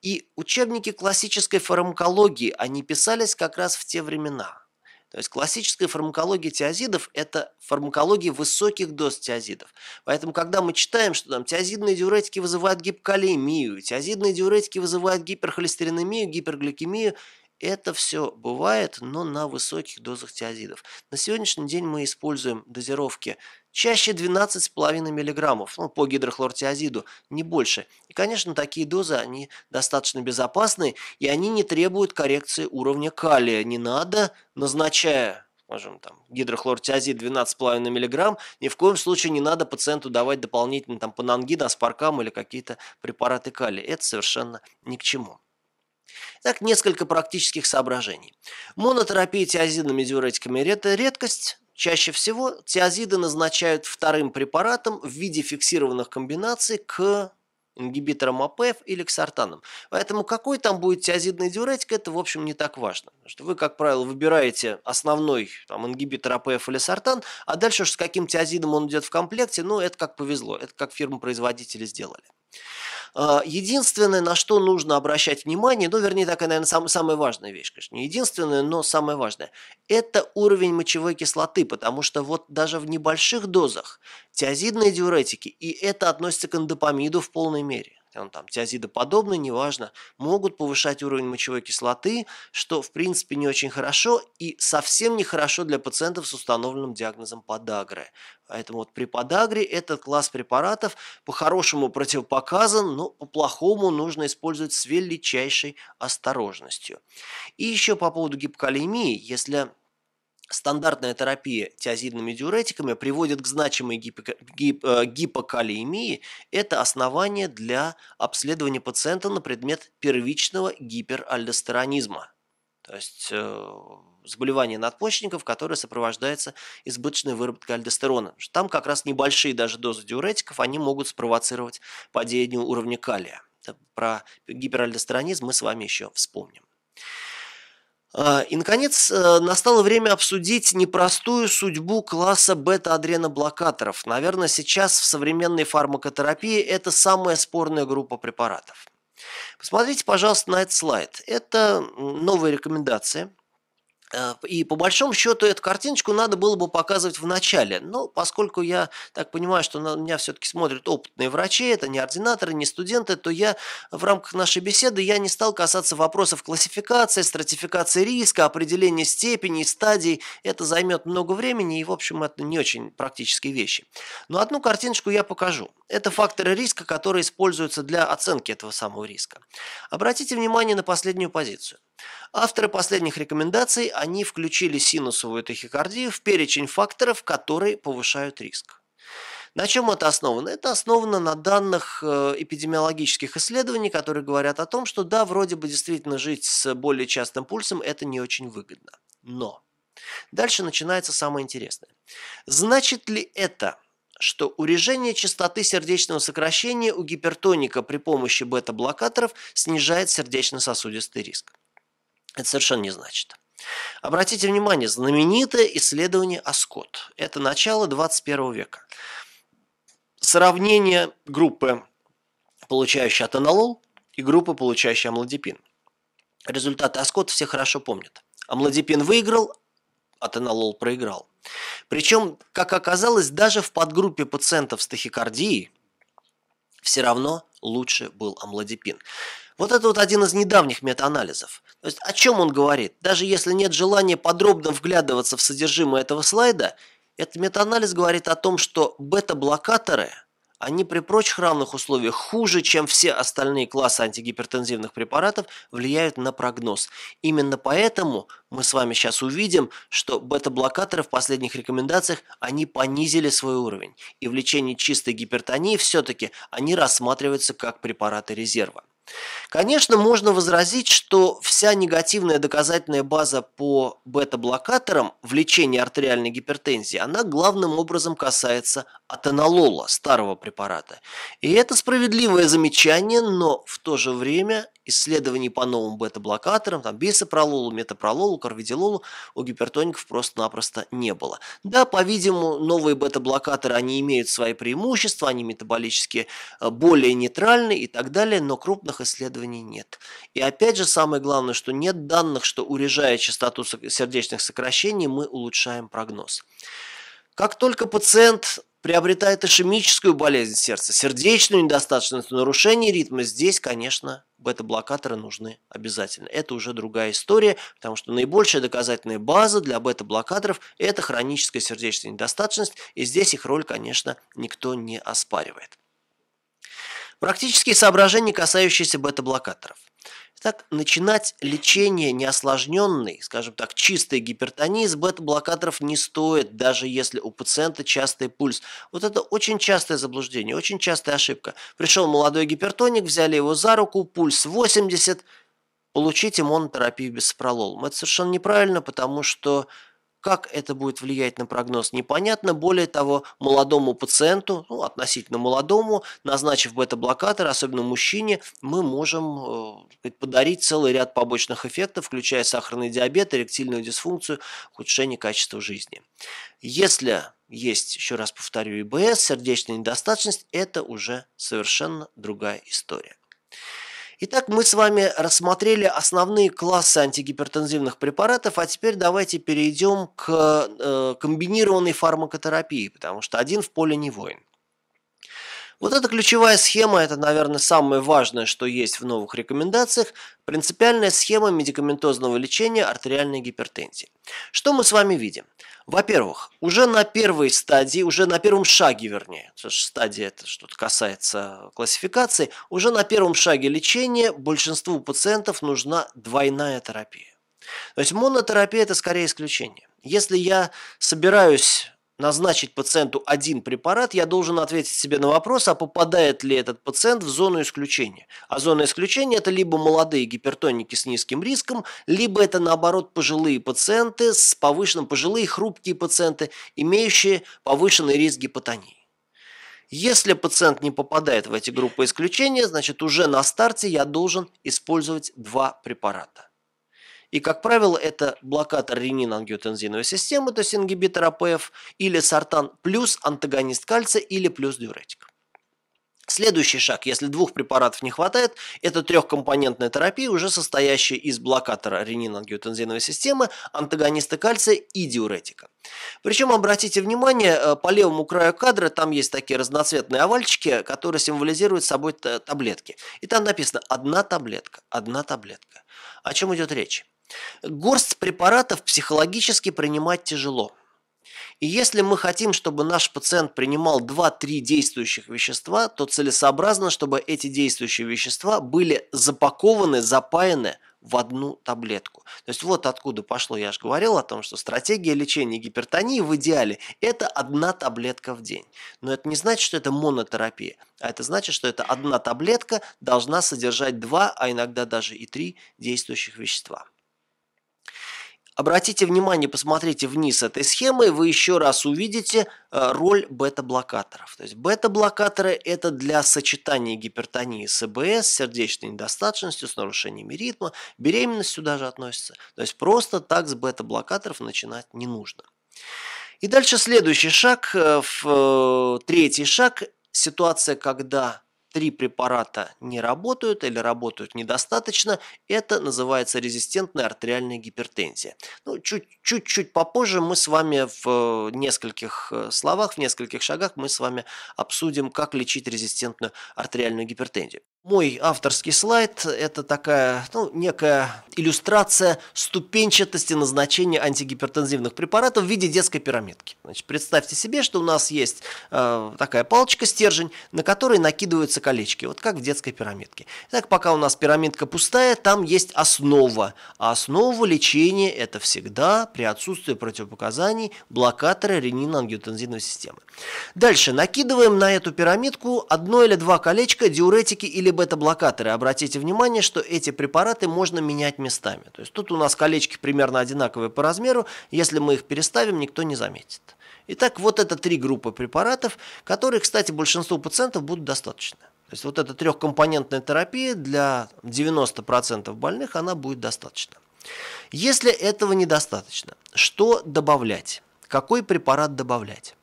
И учебники классической фармакологии, они писались как раз в те времена – то есть классическая фармакология тиазидов – это фармакология высоких доз тиазидов. Поэтому, когда мы читаем, что там тиазидные диуретики вызывают гипокалиемию, тиазидные диуретики вызывают гиперхолестеринемию, гипергликемию, это все бывает, но на высоких дозах тиазидов. На сегодняшний день мы используем дозировки чаще 12,5 мг ну, по гидрохлортиазиду, не больше. И, конечно, такие дозы, они достаточно безопасны, и они не требуют коррекции уровня калия. Не надо, назначая скажем, там, гидрохлортиазид 12,5 мг, ни в коем случае не надо пациенту давать дополнительно там панангин, аспаркам или какие-то препараты калия. Это совершенно ни к чему. Так, несколько практических соображений. Монотерапия тиазидными диуретиками – это редкость, Чаще всего тиазиды назначают вторым препаратом в виде фиксированных комбинаций к ингибиторам АПФ или к сортанам. Поэтому какой там будет тиазидный диуретик, это, в общем, не так важно. что вы, как правило, выбираете основной там, ингибитор АПФ или сортан, а дальше уж с каким тиазидом он идет в комплекте, ну, это как повезло, это как фирмы-производители сделали. А, единственное, на что нужно обращать внимание, ну, вернее, такая, наверное, сам, самая важная вещь, конечно, не единственная, но самая важная, это уровень мочевой кислоты, потому что вот даже в небольших дозах тиазидные диуретики, и это относится к эндопамиду в полной мере он там тиазидоподобный, неважно, могут повышать уровень мочевой кислоты, что в принципе не очень хорошо и совсем не хорошо для пациентов с установленным диагнозом подагры. Поэтому вот при подагре этот класс препаратов по-хорошему противопоказан, но по-плохому нужно использовать с величайшей осторожностью. И еще по поводу гипокалемии, если стандартная терапия тиазидными диуретиками приводит к значимой э, гипокалиемии. Это основание для обследования пациента на предмет первичного гиперальдостеронизма. То есть э, заболевание надпочечников, которое сопровождается избыточной выработкой альдостерона. Там как раз небольшие даже дозы диуретиков, они могут спровоцировать падение уровня калия. Про гиперальдостеронизм мы с вами еще вспомним. А, и, наконец, э, настало время обсудить непростую судьбу класса бета-адреноблокаторов. Наверное, сейчас в современной фармакотерапии это самая спорная группа препаратов. Посмотрите, пожалуйста, на этот слайд. Это новые рекомендации – а, и по большому счету эту картиночку надо было бы показывать в начале. Но поскольку я так понимаю, что на меня все-таки смотрят опытные врачи, это не ординаторы, не студенты, то я в рамках нашей беседы я не стал касаться вопросов классификации, стратификации риска, определения степени, стадий. Это займет много времени и, в общем, это не очень практические вещи. Но одну картиночку я покажу. Это факторы риска, которые используются для оценки этого самого риска. Обратите внимание на последнюю позицию. Авторы последних рекомендаций, они включили синусовую тахикардию в перечень факторов, которые повышают риск. На чем это основано? Это основано на данных э, эпидемиологических исследований, которые говорят о том, что да, вроде бы действительно жить с более частым пульсом это не очень выгодно. Но дальше начинается самое интересное. Значит ли это, что урежение частоты сердечного сокращения у гипертоника при помощи бета-блокаторов снижает сердечно-сосудистый риск? это совершенно не значит. Обратите внимание, знаменитое исследование Аскот. Это начало 21 века. Сравнение группы, получающей атенолол, и группы, получающей амлодипин. Результаты Аскот все хорошо помнят. Амлодипин выиграл, атенолол проиграл. Причем, как оказалось, даже в подгруппе пациентов с тахикардией все равно лучше был амлодипин. Вот это вот один из недавних метаанализов. То есть о чем он говорит? Даже если нет желания подробно вглядываться в содержимое этого слайда, этот метаанализ говорит о том, что бета-блокаторы, они при прочих равных условиях хуже, чем все остальные классы антигипертензивных препаратов, влияют на прогноз. Именно поэтому мы с вами сейчас увидим, что бета-блокаторы в последних рекомендациях, они понизили свой уровень. И в лечении чистой гипертонии все-таки они рассматриваются как препараты резерва. Конечно, можно возразить, что вся негативная доказательная база по бета-блокаторам в лечении артериальной гипертензии, она главным образом касается атенолола, старого препарата. И это справедливое замечание, но в то же время исследований по новым бета-блокаторам, там бисопрололу, метапрололу, карвидилолу у гипертоников просто-напросто не было. Да, по-видимому, новые бета-блокаторы, они имеют свои преимущества, они метаболически э, более нейтральны и так далее, но крупных исследований нет. И опять же, самое главное, что нет данных, что урежая частоту сердечных сокращений, мы улучшаем прогноз. Как только пациент приобретает ишемическую болезнь сердца, сердечную недостаточность, нарушение ритма, здесь, конечно, бета-блокаторы нужны обязательно. Это уже другая история, потому что наибольшая доказательная база для бета-блокаторов – это хроническая сердечная недостаточность, и здесь их роль, конечно, никто не оспаривает. Практические соображения, касающиеся бета-блокаторов. Так, начинать лечение неосложненной, скажем так, чистой гипертонии с бета-блокаторов не стоит, даже если у пациента частый пульс. Вот это очень частое заблуждение, очень частая ошибка. Пришел молодой гипертоник, взяли его за руку, пульс 80, получите монотерапию без спрололом. Это совершенно неправильно, потому что как это будет влиять на прогноз, непонятно. Более того, молодому пациенту, ну, относительно молодому, назначив бета-блокатор, особенно мужчине, мы можем э, подарить целый ряд побочных эффектов, включая сахарный диабет, эректильную дисфункцию, ухудшение качества жизни. Если есть, еще раз повторю, ИБС, сердечная недостаточность, это уже совершенно другая история. Итак, мы с вами рассмотрели основные классы антигипертензивных препаратов, а теперь давайте перейдем к э, комбинированной фармакотерапии, потому что один в поле не воин. Вот эта ключевая схема, это, наверное, самое важное, что есть в новых рекомендациях, принципиальная схема медикаментозного лечения артериальной гипертензии. Что мы с вами видим? Во-первых, уже на первой стадии, уже на первом шаге, вернее, стадия это что-то касается классификации, уже на первом шаге лечения большинству пациентов нужна двойная терапия. То есть монотерапия – это скорее исключение. Если я собираюсь назначить пациенту один препарат, я должен ответить себе на вопрос, а попадает ли этот пациент в зону исключения. А зона исключения – это либо молодые гипертоники с низким риском, либо это, наоборот, пожилые пациенты с повышенным, пожилые хрупкие пациенты, имеющие повышенный риск гипотонии. Если пациент не попадает в эти группы исключения, значит уже на старте я должен использовать два препарата. И, как правило, это блокатор ренин-ангиотензиновой системы, то есть ингибитор АПФ, или сортан плюс антагонист кальция или плюс диуретик. Следующий шаг, если двух препаратов не хватает, это трехкомпонентная терапия, уже состоящая из блокатора ренин-ангиотензиновой системы, антагониста кальция и диуретика. Причем, обратите внимание, э, по левому краю кадра там есть такие разноцветные овальчики, которые символизируют собой таблетки. И там написано «одна таблетка», «одна таблетка». О чем идет речь? Горсть препаратов психологически принимать тяжело. И если мы хотим, чтобы наш пациент принимал 2-3 действующих вещества, то целесообразно, чтобы эти действующие вещества были запакованы, запаяны в одну таблетку. То есть вот откуда пошло, я же говорил о том, что стратегия лечения гипертонии в идеале – это одна таблетка в день. Но это не значит, что это монотерапия, а это значит, что эта одна таблетка должна содержать два, а иногда даже и три действующих вещества. Обратите внимание, посмотрите вниз этой схемы, вы еще раз увидите э, роль бета-блокаторов. То есть бета-блокаторы – это для сочетания гипертонии с ЭБС, сердечной недостаточностью, с нарушениями ритма, беременность сюда же относится. То есть просто так с бета-блокаторов начинать не нужно. И дальше следующий шаг, э, э, третий шаг – ситуация, когда три препарата не работают или работают недостаточно, это называется резистентная артериальная гипертензия. Ну, чуть-чуть попозже мы с вами в э, нескольких э, словах, в нескольких шагах мы с вами обсудим, как лечить резистентную артериальную гипертензию. Мой авторский слайд – это такая, ну, некая иллюстрация ступенчатости назначения антигипертензивных препаратов в виде детской пирамидки. Значит, представьте себе, что у нас есть э, такая палочка-стержень, на которой накидываются колечки, вот как в детской пирамидке. Так пока у нас пирамидка пустая, там есть основа. А основа лечения – это всегда при отсутствии противопоказаний блокатора ренино-ангиотензивной системы. Дальше накидываем на эту пирамидку одно или два колечка диуретики или были бета-блокаторы, обратите внимание, что эти препараты можно менять местами. То есть тут у нас колечки примерно одинаковые по размеру, если мы их переставим, никто не заметит. Итак, вот это три группы препаратов, которые, кстати, большинству пациентов будут достаточно. То есть вот эта трехкомпонентная терапия для 90% больных, она будет достаточна. Если этого недостаточно, что добавлять? Какой препарат добавлять?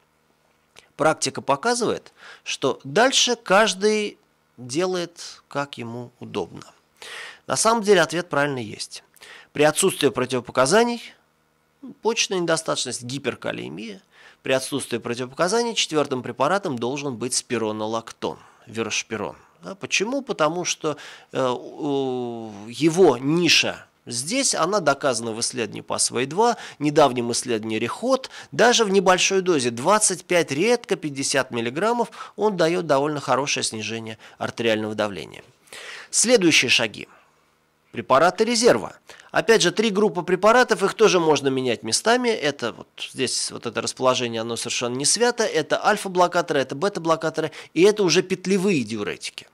Практика показывает, что дальше каждый делает, как ему удобно. На самом деле ответ правильный есть. При отсутствии противопоказаний ну, почечная недостаточность, гиперкалемия, при отсутствии противопоказаний четвертым препаратом должен быть спиронолактон, верошпирон. Да, почему? Потому что э, его ниша Здесь она доказана в исследовании PASSWAY-2, недавнем исследовании Рехот. Даже в небольшой дозе 25, редко 50 мг, он дает довольно хорошее снижение артериального давления. Следующие шаги. Препараты резерва. Опять же, три группы препаратов, их тоже можно менять местами. Это вот здесь вот это расположение, оно совершенно не свято. Это альфа-блокаторы, это бета-блокаторы, и это уже петлевые диуретики.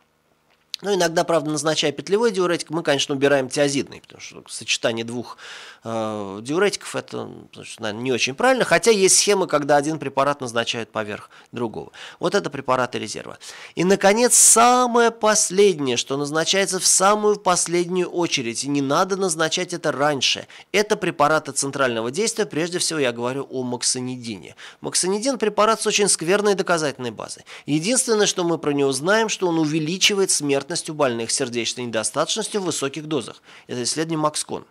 Но ну, иногда, правда, назначая петлевой диуретик, мы, конечно, убираем тиазидный, потому что сочетание двух Э, диуретиков это значит, наверное, не очень правильно, хотя есть схемы, когда один препарат назначают поверх другого. Вот это препараты резерва. И, наконец, самое последнее, что назначается в самую последнюю очередь, и не надо назначать это раньше, это препараты центрального действия, прежде всего я говорю о максонидине. Максонидин – препарат с очень скверной доказательной базой. Единственное, что мы про него знаем, что он увеличивает смертность у больных сердечной недостаточностью в высоких дозах. Это исследование Макскон.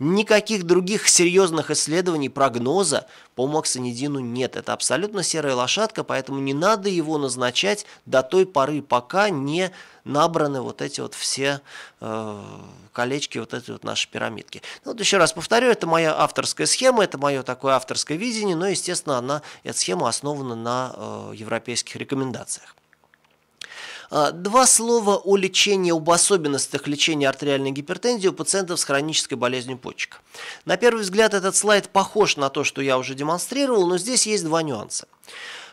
Никаких никаких других серьезных исследований прогноза по максонидину нет. Это абсолютно серая лошадка, поэтому не надо его назначать до той поры, пока не набраны вот эти вот все э, колечки, вот эти вот наши пирамидки. Ну, вот еще раз повторю, это моя авторская схема, это мое такое авторское видение, но, естественно, она, эта схема основана на э, европейских рекомендациях. А, два слова о лечении, об особенностях лечения артериальной гипертензии у пациентов с хронической болезнью почек. На первый взгляд этот слайд похож на то, что я уже демонстрировал, но здесь есть два нюанса.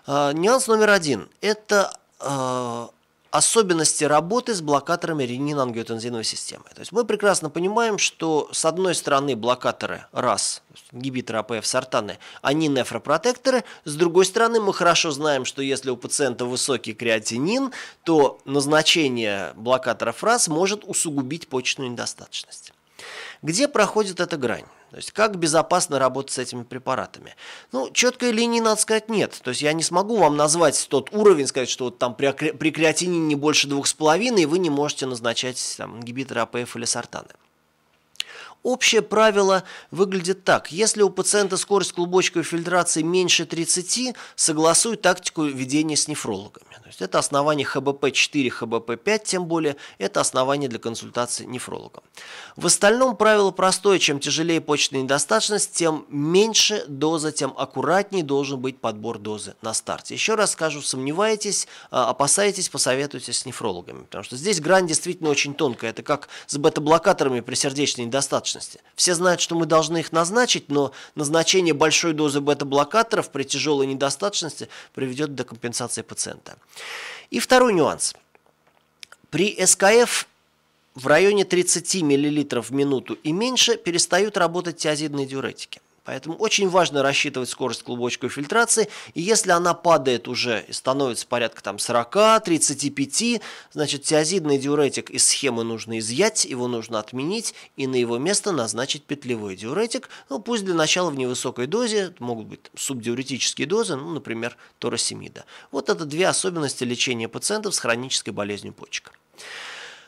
А, нюанс номер один – это а, особенности работы с блокаторами ренин-ангиотензиновой системы. То есть мы прекрасно понимаем, что с одной стороны блокаторы РАС, ингибиторы АПФ сортаны, они нефропротекторы, с другой стороны мы хорошо знаем, что если у пациента высокий креатинин, то назначение блокаторов РАС может усугубить почечную недостаточность. Где проходит эта грань? То есть как безопасно работать с этими препаратами? Ну, четкой линии, надо сказать, нет. То есть я не смогу вам назвать тот уровень, сказать, что вот там при, при креатинине не больше 2,5, и вы не можете назначать там, ингибиторы АПФ или сортаны. Общее правило выглядит так. Если у пациента скорость клубочковой фильтрации меньше 30, согласуй тактику ведения с нефрологами. То есть это основание ХБП-4, ХБП-5, тем более это основание для консультации нефролога. В остальном правило простое. Чем тяжелее почечная недостаточность, тем меньше доза, тем аккуратнее должен быть подбор дозы на старте. Еще раз скажу, сомневаетесь, а, опасаетесь, посоветуйтесь с нефрологами. Потому что здесь грань действительно очень тонкая. Это как с бета-блокаторами при сердечной недостаточности конечности. Все знают, что мы должны их назначить, но назначение большой дозы бета-блокаторов при тяжелой недостаточности приведет до компенсации пациента. И второй нюанс. При СКФ в районе 30 мл в минуту и меньше перестают работать тиазидные диуретики. Поэтому очень важно рассчитывать скорость клубочковой фильтрации. И если она падает уже и становится порядка там 40-35, значит тиазидный диуретик из схемы нужно изъять, его нужно отменить и на его место назначить петлевой диуретик. Ну, пусть для начала в невысокой дозе, могут быть субдиуретические дозы, ну, например, торосемида. Вот это две особенности лечения пациентов с хронической болезнью почек.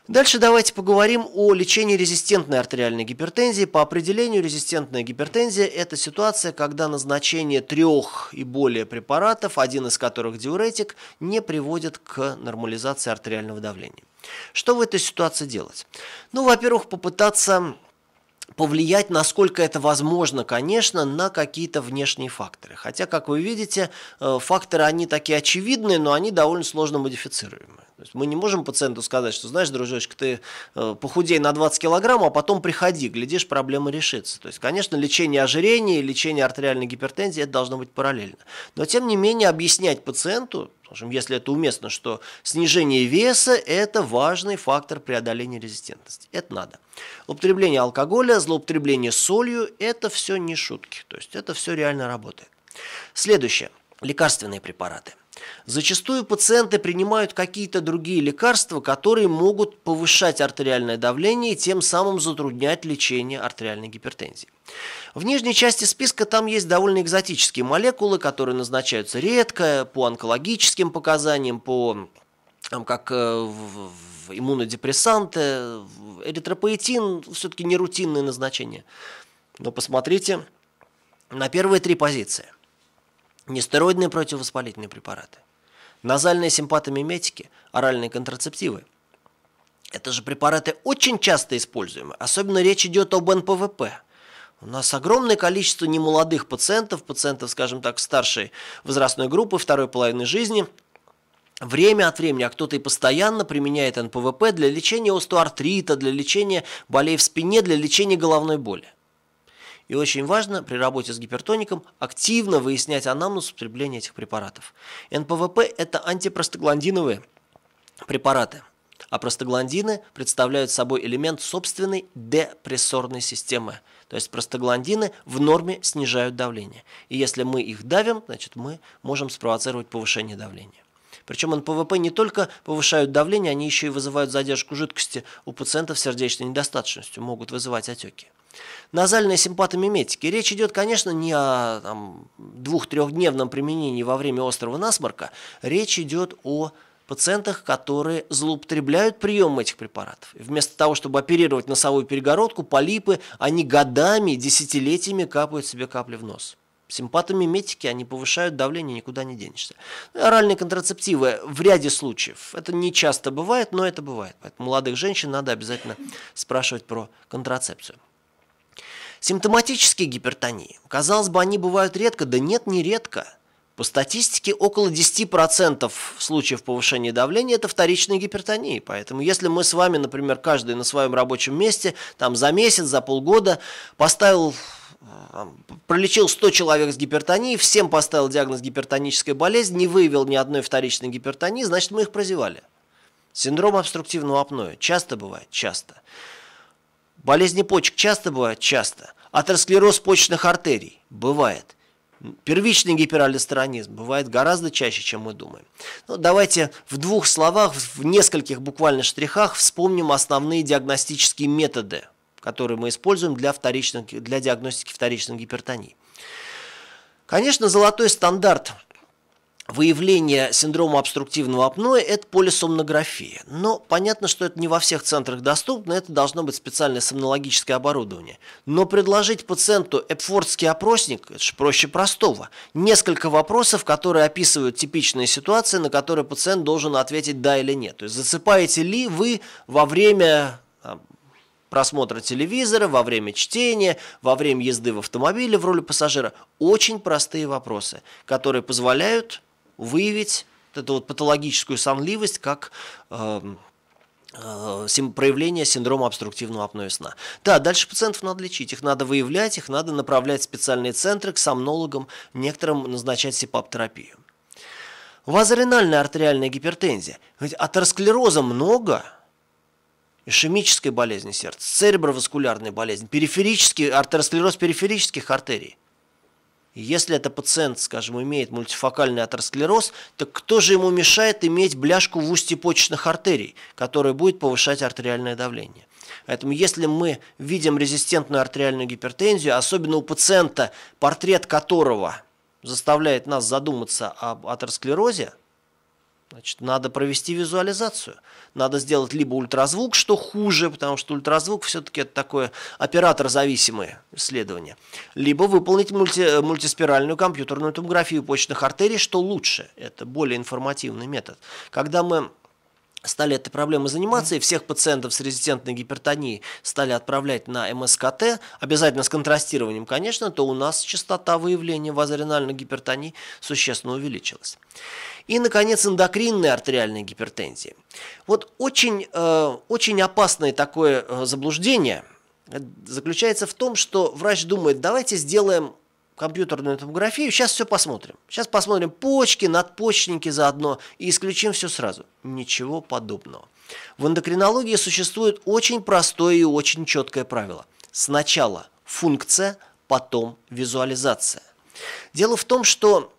Дальше давайте поговорим о лечении резистентной артериальной гипертензии. По определению резистентная гипертензия – это ситуация, когда назначение трех и более препаратов, один из которых диуретик, не приводит к нормализации артериального давления. Что в этой ситуации делать? Ну, во-первых, попытаться повлиять, насколько это возможно, конечно, на какие-то внешние факторы. Хотя, как вы видите, э, факторы, они такие очевидные, но они довольно сложно модифицируемые. То есть мы не можем пациенту сказать, что, знаешь, дружочек, ты э, похудей на 20 килограмм, а потом приходи, глядишь, проблема решится. То есть, конечно, лечение ожирения и лечение артериальной гипертензии, это должно быть параллельно. Но, тем не менее, объяснять пациенту, если это уместно, что снижение веса – это важный фактор преодоления резистентности. Это надо. Употребление алкоголя, злоупотребление солью – это все не шутки. То есть это все реально работает. Следующее. Лекарственные препараты – Зачастую пациенты принимают какие-то другие лекарства, которые могут повышать артериальное давление и тем самым затруднять лечение артериальной гипертензии. В нижней части списка там есть довольно экзотические молекулы, которые назначаются редко, по онкологическим показаниям, по как э, в иммунодепрессанты, эритропоэтин все-таки не рутинное назначение. Но посмотрите на первые три позиции нестероидные противовоспалительные препараты, назальные симпатомиметики, оральные контрацептивы. Это же препараты очень часто используемы, особенно речь идет об НПВП. У нас огромное количество немолодых пациентов, пациентов, скажем так, старшей возрастной группы, второй половины жизни, время от времени, а кто-то и постоянно применяет НПВП для лечения остеоартрита, для лечения болей в спине, для лечения головной боли. И очень важно при работе с гипертоником активно выяснять анамнез употребления этих препаратов. НПВП – это антипростагландиновые препараты, а простагландины представляют собой элемент собственной депрессорной системы. То есть простагландины в норме снижают давление. И если мы их давим, значит мы можем спровоцировать повышение давления. Причем НПВП не только повышают давление, они еще и вызывают задержку жидкости у пациентов с сердечной недостаточностью, могут вызывать отеки. Назальные симпатомиметики. Речь идет, конечно, не о там, двух-трехдневном применении во время острого насморка. Речь идет о пациентах, которые злоупотребляют приемом этих препаратов. вместо того, чтобы оперировать носовую перегородку, полипы, они годами, десятилетиями капают себе капли в нос. Симпатомиметики, они повышают давление, никуда не денешься. Ну, оральные контрацептивы в ряде случаев. Это не часто бывает, но это бывает. Поэтому молодых женщин надо обязательно спрашивать про контрацепцию. Симптоматические гипертонии. Казалось бы, они бывают редко, да нет, не редко. По статистике, около 10% случаев повышения давления – это вторичные гипертонии. Поэтому если мы с вами, например, каждый на своем рабочем месте, там за месяц, за полгода поставил пролечил 100 человек с гипертонией, всем поставил диагноз гипертоническая болезнь, не выявил ни одной вторичной гипертонии, значит, мы их прозевали. Синдром обструктивного апноэ. Часто бывает? Часто. Болезни почек часто бывают? Часто. Атеросклероз почечных артерий? Бывает. Первичный гипераллостеронизм бывает гораздо чаще, чем мы думаем. Но ну, давайте в двух словах, в нескольких буквально штрихах вспомним основные диагностические методы, которые мы используем для, вторичных, для диагностики вторичной гипертонии. Конечно, золотой стандарт Выявление синдрома обструктивного апноэ – это полисомнография. Но понятно, что это не во всех центрах доступно, это должно быть специальное сомнологическое оборудование. Но предложить пациенту эпфордский опросник – это же проще простого. Несколько вопросов, которые описывают типичные ситуации, на которые пациент должен ответить «да» или «нет». То есть засыпаете ли вы во время просмотра телевизора, во время чтения, во время езды в автомобиле в роли пассажира. Очень простые вопросы, которые позволяют выявить эту вот патологическую сонливость как эм, э, проявление синдрома обструктивного апноэ сна. Да, дальше пациентов надо лечить, их надо выявлять, их надо направлять в специальные центры к сомнологам, некоторым назначать сипап терапию Вазоренальная артериальная гипертензия. Ведь атеросклероза много, ишемической болезни сердца, цереброваскулярной болезни, периферический, артеросклероз периферических артерий – если это пациент, скажем, имеет мультифокальный атеросклероз, то кто же ему мешает иметь бляшку в устье почечных артерий, которая будет повышать артериальное давление? Поэтому если мы видим резистентную артериальную гипертензию, особенно у пациента, портрет которого заставляет нас задуматься об атеросклерозе, Значит, надо провести визуализацию. Надо сделать либо ультразвук, что хуже, потому что ультразвук все-таки это такое оператор-зависимое исследование. Либо выполнить мульти, э, мультиспиральную компьютерную томографию почечных артерий, что лучше. Это более информативный метод. Когда мы стали этой проблемой заниматься, и всех пациентов с резистентной гипертонией стали отправлять на МСКТ, обязательно с контрастированием, конечно, то у нас частота выявления вазоренальной гипертонии существенно увеличилась. И, наконец, эндокринная артериальная гипертензия. Вот очень, э, очень опасное такое э, заблуждение э, заключается в том, что врач думает, давайте сделаем компьютерную томографию. Сейчас все посмотрим. Сейчас посмотрим почки, надпочечники заодно и исключим все сразу. Ничего подобного. В эндокринологии существует очень простое и очень четкое правило. Сначала функция, потом визуализация. Дело в том, что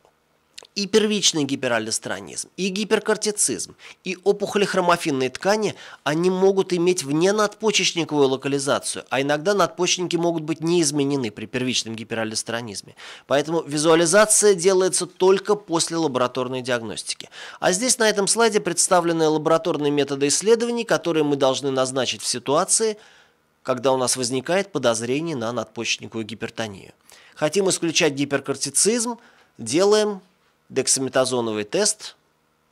и первичный гипераллостранизм, и гиперкортицизм, и опухоли хромофинной ткани, они могут иметь вне надпочечниковую локализацию, а иногда надпочечники могут быть не изменены при первичном гипераллостранизме. Поэтому визуализация делается только после лабораторной диагностики. А здесь на этом слайде представлены лабораторные методы исследований, которые мы должны назначить в ситуации, когда у нас возникает подозрение на надпочечниковую гипертонию. Хотим исключать гиперкортицизм, делаем дексаметазоновый тест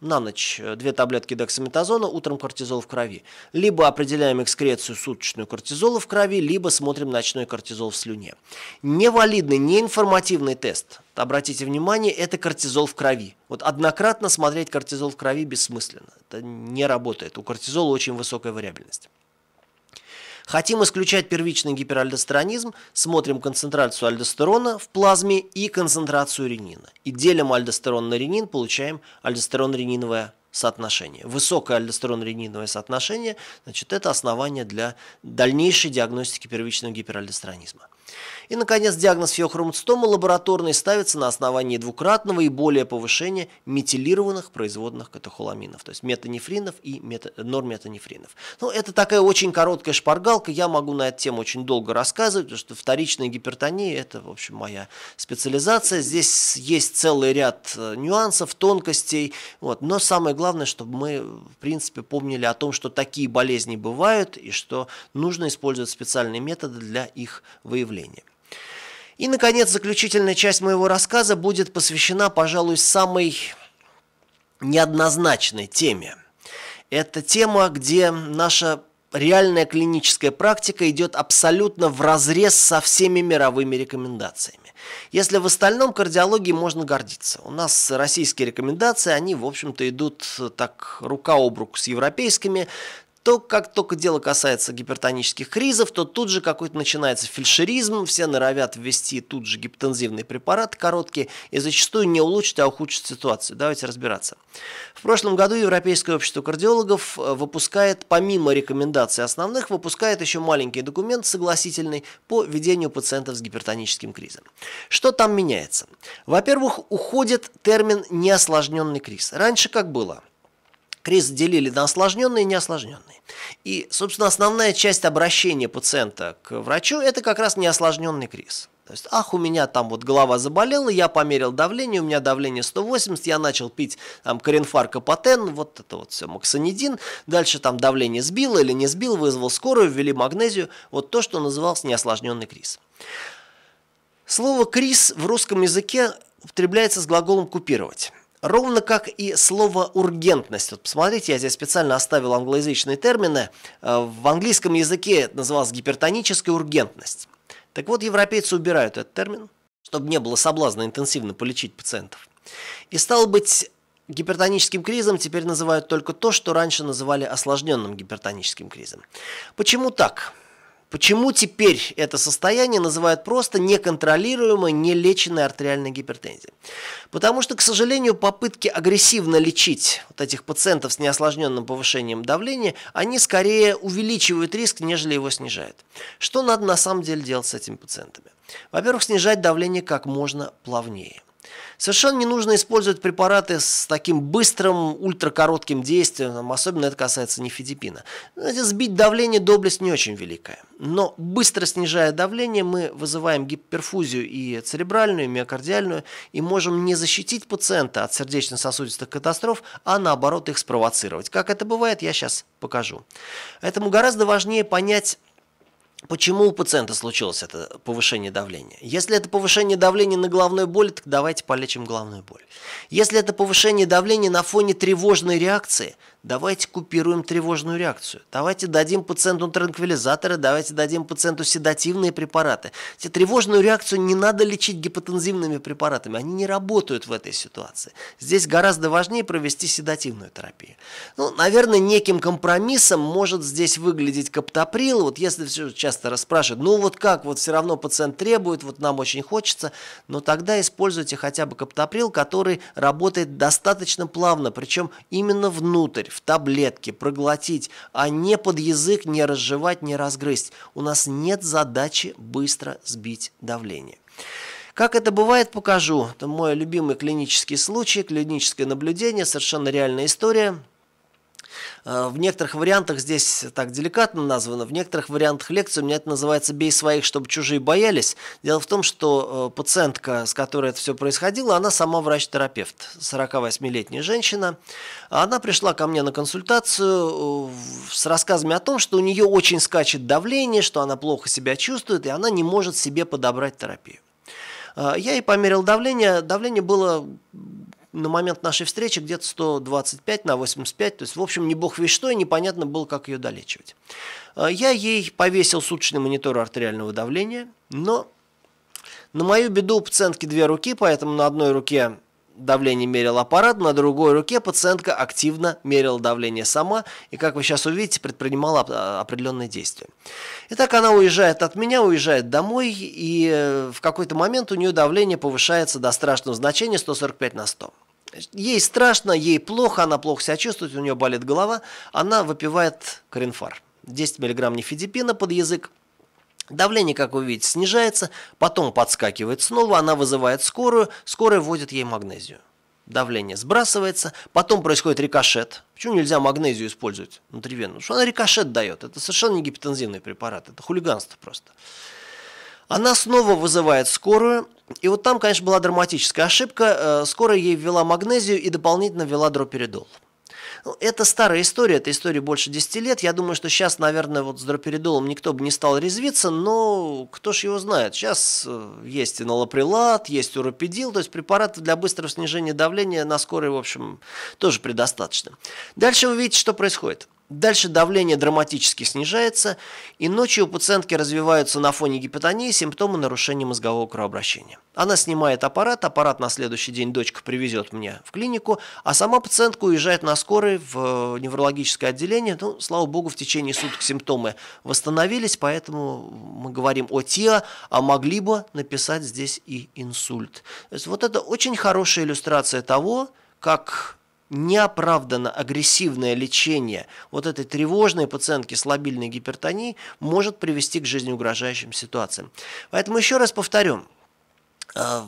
на ночь две таблетки дексаметазона, утром кортизол в крови. Либо определяем экскрецию суточную кортизола в крови, либо смотрим ночной кортизол в слюне. Невалидный, неинформативный тест, обратите внимание, это кортизол в крови. Вот однократно смотреть кортизол в крови бессмысленно. Это не работает. У кортизола очень высокая вариабельность. Хотим исключать первичный гиперальдостеронизм, смотрим концентрацию альдостерона в плазме и концентрацию ренина. И делим альдостерон на ренин, получаем альдостерон-рениновое соотношение. Высокое альдостерон-рениновое соотношение, значит, это основание для дальнейшей диагностики первичного гиперальдостеронизма. И, наконец, диагноз фиохромоцитома лабораторный ставится на основании двукратного и более повышения метилированных производных катехоламинов, то есть метанефринов и мета, норметанефринов. Ну, это такая очень короткая шпаргалка, я могу на эту тему очень долго рассказывать, потому что вторичная гипертония – это, в общем, моя специализация. Здесь есть целый ряд э, нюансов, тонкостей, вот. но самое главное, чтобы мы, в принципе, помнили о том, что такие болезни бывают и что нужно использовать специальные методы для их выявления. И, наконец, заключительная часть моего рассказа будет посвящена, пожалуй, самой неоднозначной теме. Это тема, где наша реальная клиническая практика идет абсолютно в разрез со всеми мировыми рекомендациями. Если в остальном кардиологии можно гордиться. У нас российские рекомендации, они, в общем-то, идут так рука об руку с европейскими то как только дело касается гипертонических кризов, то тут же какой-то начинается фельдшеризм, все норовят ввести тут же гипотензивный препарат, короткий, и зачастую не улучшат, а ухудшат ситуацию. Давайте разбираться. В прошлом году Европейское общество кардиологов э, выпускает, помимо рекомендаций основных, выпускает еще маленький документ согласительный по ведению пациентов с гипертоническим кризом. Что там меняется? Во-первых, уходит термин «неосложненный криз». Раньше как было – Крест делили на осложненные и неосложненные. И, собственно, основная часть обращения пациента к врачу – это как раз неосложненный криз. То есть, ах, у меня там вот голова заболела, я померил давление, у меня давление 180, я начал пить там коренфар, капотен, вот это вот все, максонидин. Дальше там давление сбило или не сбил, вызвал скорую, ввели магнезию. Вот то, что называлось неосложненный криз. Слово криз в русском языке употребляется с глаголом «купировать». Ровно как и слово «ургентность». Вот посмотрите, я здесь специально оставил англоязычные термины. Э, в английском языке это называлось гипертоническая ургентность. Так вот, европейцы убирают этот термин, чтобы не было соблазна интенсивно полечить пациентов. И стало быть, гипертоническим кризом теперь называют только то, что раньше называли осложненным гипертоническим кризом. Почему так? Почему теперь это состояние называют просто неконтролируемой, нелеченной артериальной гипертензией? Потому что, к сожалению, попытки агрессивно лечить вот этих пациентов с неосложненным повышением давления, они скорее увеличивают риск, нежели его снижают. Что надо на самом деле делать с этими пациентами? Во-первых, снижать давление как можно плавнее. Совершенно не нужно использовать препараты с таким быстрым, ультракоротким действием, особенно это касается нефидипина. Знаете, сбить давление доблесть не очень великая. Но быстро снижая давление, мы вызываем гиперфузию и церебральную, и миокардиальную, и можем не защитить пациента от сердечно-сосудистых катастроф, а наоборот их спровоцировать. Как это бывает, я сейчас покажу. Поэтому гораздо важнее понять, Почему у пациента случилось это повышение давления? Если это повышение давления на головной боли, так давайте полечим головную боль. Если это повышение давления на фоне тревожной реакции, давайте купируем тревожную реакцию, давайте дадим пациенту транквилизаторы, давайте дадим пациенту седативные препараты. Тревожную реакцию не надо лечить гипотензивными препаратами, они не работают в этой ситуации. Здесь гораздо важнее провести седативную терапию. Ну, наверное, неким компромиссом может здесь выглядеть каптоприл, вот если все часто расспрашивают, ну вот как, вот все равно пациент требует, вот нам очень хочется, но тогда используйте хотя бы каптоприл, который работает достаточно плавно, причем именно внутрь, в таблетке, проглотить, а не под язык не разжевать, не разгрызть. У нас нет задачи быстро сбить давление. Как это бывает, покажу. Это мой любимый клинический случай, клиническое наблюдение, совершенно реальная история – Э, в некоторых вариантах здесь так деликатно названо, в некоторых вариантах лекции у меня это называется «бей своих, чтобы чужие боялись». Дело в том, что э, пациентка, с которой это все происходило, она сама врач-терапевт, 48-летняя женщина. Она пришла ко мне на консультацию э, с рассказами о том, что у нее очень скачет давление, что она плохо себя чувствует, и она не может себе подобрать терапию. Я ей померил давление, давление было на момент нашей встречи где-то 125 на 85, то есть, в общем, не бог весь что, и непонятно было, как ее долечивать. А, я ей повесил суточный монитор артериального давления, но на мою беду у пациентки две руки, поэтому на одной руке давление мерил аппарат, на другой руке пациентка активно мерила давление сама и, как вы сейчас увидите, предпринимала а, определенные действия. Итак, она уезжает от меня, уезжает домой, и э, в какой-то момент у нее давление повышается до страшного значения 145 на 100. Ей страшно, ей плохо, она плохо себя чувствует, у нее болит голова, она выпивает коринфар. 10 мг нефидипина под язык. Давление, как вы видите, снижается, потом подскакивает снова, она вызывает скорую, скорая вводит ей магнезию. Давление сбрасывается, потом происходит рикошет. Почему нельзя магнезию использовать внутривенно? Потому что она рикошет дает. Это совершенно не гипотензивный препарат, это хулиганство просто. Она снова вызывает скорую, и вот там, конечно, была драматическая ошибка. Э, скорая ей ввела магнезию и дополнительно ввела дроперидол. Ну, это старая история, эта история больше 10 лет. Я думаю, что сейчас, наверное, вот с дроперидолом никто бы не стал резвиться, но кто ж его знает. Сейчас э, есть инолоприлат, есть урапидил, то есть препараты для быстрого снижения давления на скорой, в общем, тоже предостаточно. Дальше вы видите, что происходит. Дальше давление драматически снижается, и ночью у пациентки развиваются на фоне гипотонии симптомы нарушения мозгового кровообращения. Она снимает аппарат, аппарат на следующий день дочка привезет мне в клинику, а сама пациентка уезжает на скорой в э, неврологическое отделение. Ну, слава богу, в течение суток симптомы восстановились, поэтому мы говорим о ТИА, а могли бы написать здесь и инсульт. То есть вот это очень хорошая иллюстрация того, как неоправданно агрессивное лечение вот этой тревожной пациентки с лобильной гипертонией может привести к жизнеугрожающим ситуациям. Поэтому еще раз повторю, э,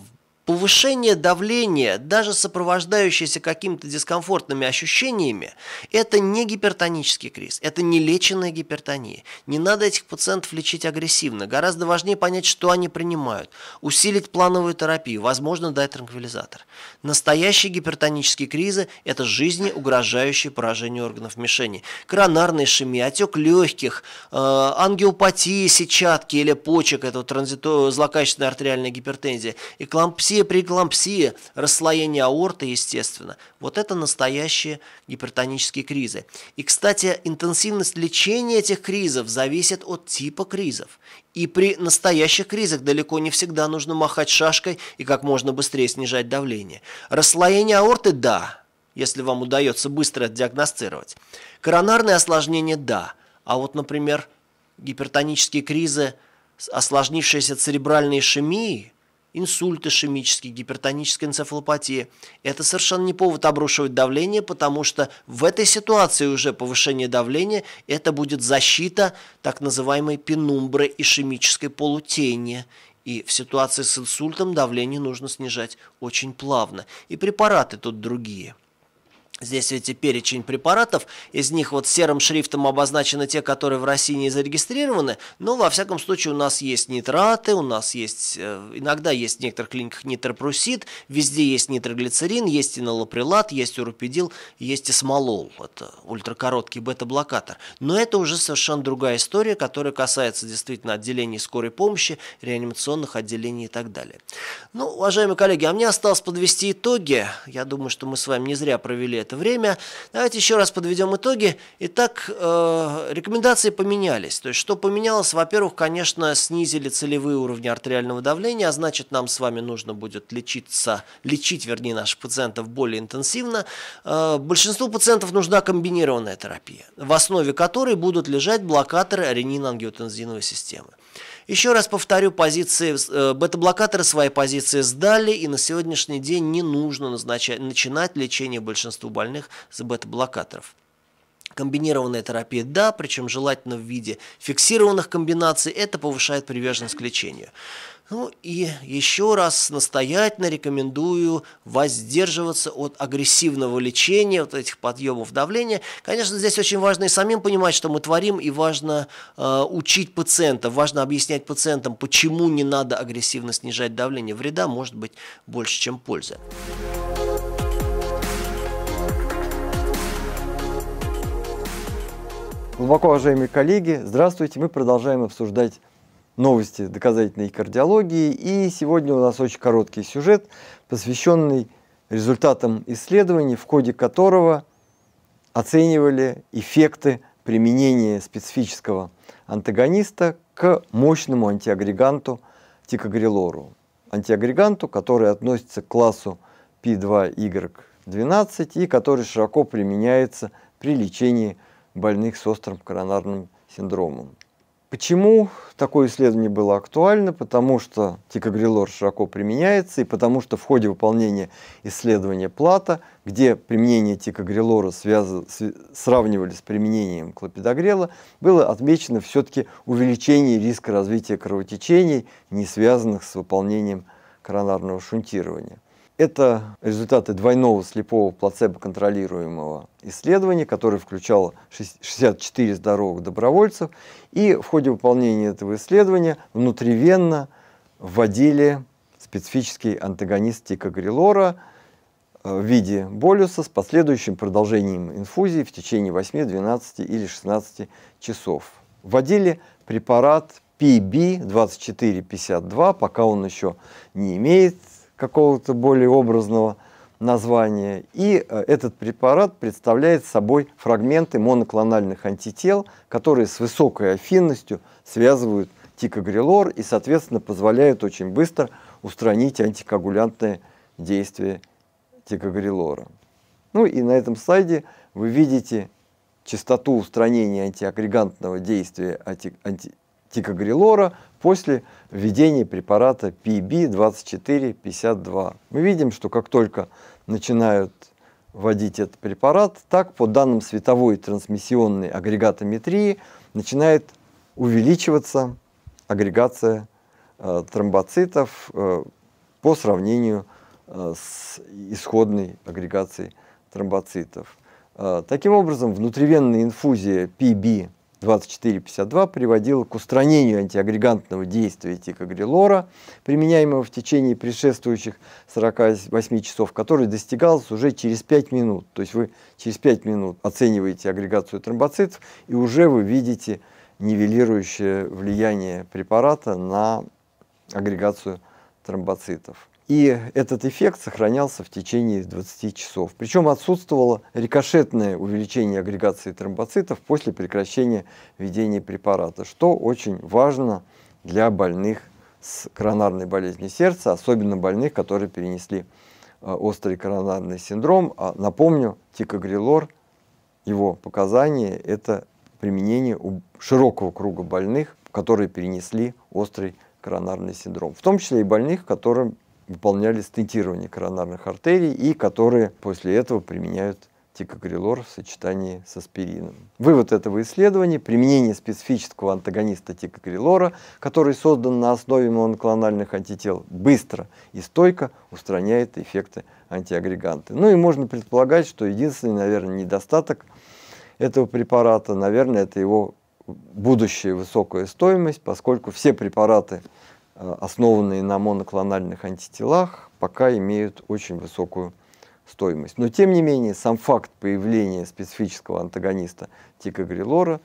Повышение давления, даже сопровождающееся какими-то дискомфортными ощущениями, это не гипертонический криз, это не леченная гипертония. Не надо этих пациентов лечить агрессивно. Гораздо важнее понять, что они принимают. Усилить плановую терапию, возможно, дать транквилизатор. Настоящие гипертонические кризы – это жизни угрожающие поражение органов мишени. Коронарная ишемия, отек легких, э, ангиопатия сетчатки или почек, это вот транзито- злокачественная артериальная гипертензия, эклампсия Эклампсия, преэклампсия, расслоение аорты, естественно. Вот это настоящие гипертонические кризы. И, кстати, интенсивность лечения этих кризов зависит от типа кризов. И при настоящих кризах далеко не всегда нужно махать шашкой и как можно быстрее снижать давление. Расслоение аорты – да, если вам удается быстро это диагностировать. Коронарные осложнения – да. А вот, например, гипертонические кризы, осложнившиеся церебральной ишемией – инсульт ишемический, гипертоническая энцефалопатия. Это совершенно не повод обрушивать давление, потому что в этой ситуации уже повышение давления – это будет защита так называемой пенумбры ишемической полутени. И в ситуации с инсультом давление нужно снижать очень плавно. И препараты тут другие – Здесь ведь и перечень препаратов, из них вот серым шрифтом обозначены те, которые в России не зарегистрированы, но во всяком случае у нас есть нитраты, у нас есть, э, иногда есть в некоторых клиниках нитропрусид, везде есть нитроглицерин, есть инолоприлат, есть урупидил, есть и смолол, это ультракороткий бета-блокатор. Но это уже совершенно другая история, которая касается действительно отделений скорой помощи, реанимационных отделений и так далее. Ну, уважаемые коллеги, а мне осталось подвести итоги. Я думаю, что мы с вами не зря провели это время. Давайте еще раз подведем итоги. Итак, э, рекомендации поменялись. То есть, что поменялось? Во-первых, конечно, снизили целевые уровни артериального давления, а значит, нам с вами нужно будет лечиться, лечить, вернее, наших пациентов более интенсивно. Э, большинству пациентов нужна комбинированная терапия, в основе которой будут лежать блокаторы ренин-ангиотензиновой системы. Еще раз повторю, позиции, э, бета-блокаторы свои позиции сдали, и на сегодняшний день не нужно назначать, начинать лечение большинству больных с бета-блокаторов. Комбинированная терапия – да, причем желательно в виде фиксированных комбинаций, это повышает приверженность к лечению. Ну и еще раз настоятельно рекомендую воздерживаться от агрессивного лечения, вот этих подъемов давления. Конечно, здесь очень важно и самим понимать, что мы творим, и важно э, учить пациента, важно объяснять пациентам, почему не надо агрессивно снижать давление. Вреда может быть больше, чем пользы. Глубоко уважаемые коллеги, здравствуйте! Мы продолжаем обсуждать новости доказательной кардиологии. И сегодня у нас очень короткий сюжет, посвященный результатам исследований, в ходе которого оценивали эффекты применения специфического антагониста к мощному антиагреганту тикагрилору, Антиагреганту, который относится к классу P2Y12 и который широко применяется при лечении больных с острым коронарным синдромом. Почему такое исследование было актуально? Потому что тикогрелор широко применяется и потому что в ходе выполнения исследования плата, где применение тикогрелора связ... сравнивали с применением клопидогрела, было отмечено все-таки увеличение риска развития кровотечений, не связанных с выполнением коронарного шунтирования. Это результаты двойного слепого плацебо-контролируемого исследования, которое включало 64 здоровых добровольцев, и в ходе выполнения этого исследования внутривенно вводили специфический антагонист тикагрилора э, в виде болюса с последующим продолжением инфузии в течение 8, 12 или 16 часов. Вводили препарат PB2452, пока он еще не имеет какого-то более образного названия. И э, этот препарат представляет собой фрагменты моноклональных антител, которые с высокой афинностью связывают тикогрелор и, соответственно, позволяют очень быстро устранить антикоагулянтное действие тикогрелора. Ну и на этом слайде вы видите частоту устранения антиагрегантного действия анти, анти, тикогрелора после введения препарата PB2452. Мы видим, что как только начинают вводить этот препарат, так по данным световой трансмиссионной агрегатометрии начинает увеличиваться агрегация э, тромбоцитов э, по сравнению э, с исходной агрегацией тромбоцитов. Э, таким образом, внутривенная инфузия PB 2452 приводило к устранению антиагрегантного действия тикогрелора, применяемого в течение предшествующих 48 часов, который достигался уже через 5 минут. То есть вы через 5 минут оцениваете агрегацию тромбоцитов, и уже вы видите нивелирующее влияние препарата на агрегацию тромбоцитов. И этот эффект сохранялся в течение 20 часов. Причем отсутствовало рикошетное увеличение агрегации тромбоцитов после прекращения введения препарата, что очень важно для больных с коронарной болезнью сердца, особенно больных, которые перенесли э, острый коронарный синдром. А напомню, тикогрелор, его показания – это применение у широкого круга больных, которые перенесли острый коронарный синдром, в том числе и больных, которым выполняли стентирование коронарных артерий и которые после этого применяют тикагрилор в сочетании с аспирином. Вывод этого исследования – применение специфического антагониста тикагрилора, который создан на основе моноклональных антител, быстро и стойко устраняет эффекты антиагреганты. Ну и можно предполагать, что единственный, наверное, недостаток этого препарата, наверное, это его будущая высокая стоимость, поскольку все препараты Э, основанные на моноклональных антителах, пока имеют очень высокую стоимость. Но тем не менее сам факт появления специфического антагониста тикагрилора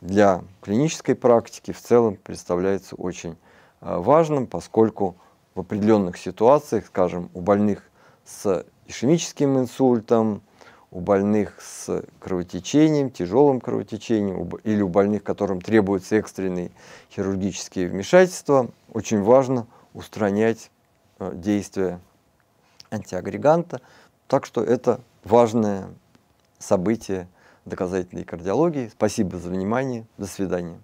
для клинической практики в целом представляется очень э, важным, поскольку в определенных ситуациях, скажем, у больных с ишемическим инсультом, у больных с кровотечением, тяжелым кровотечением или у больных, которым требуются экстренные хирургические вмешательства, очень важно устранять э, действие антиагреганта. Так что это важное событие доказательной кардиологии. Спасибо за внимание. До свидания.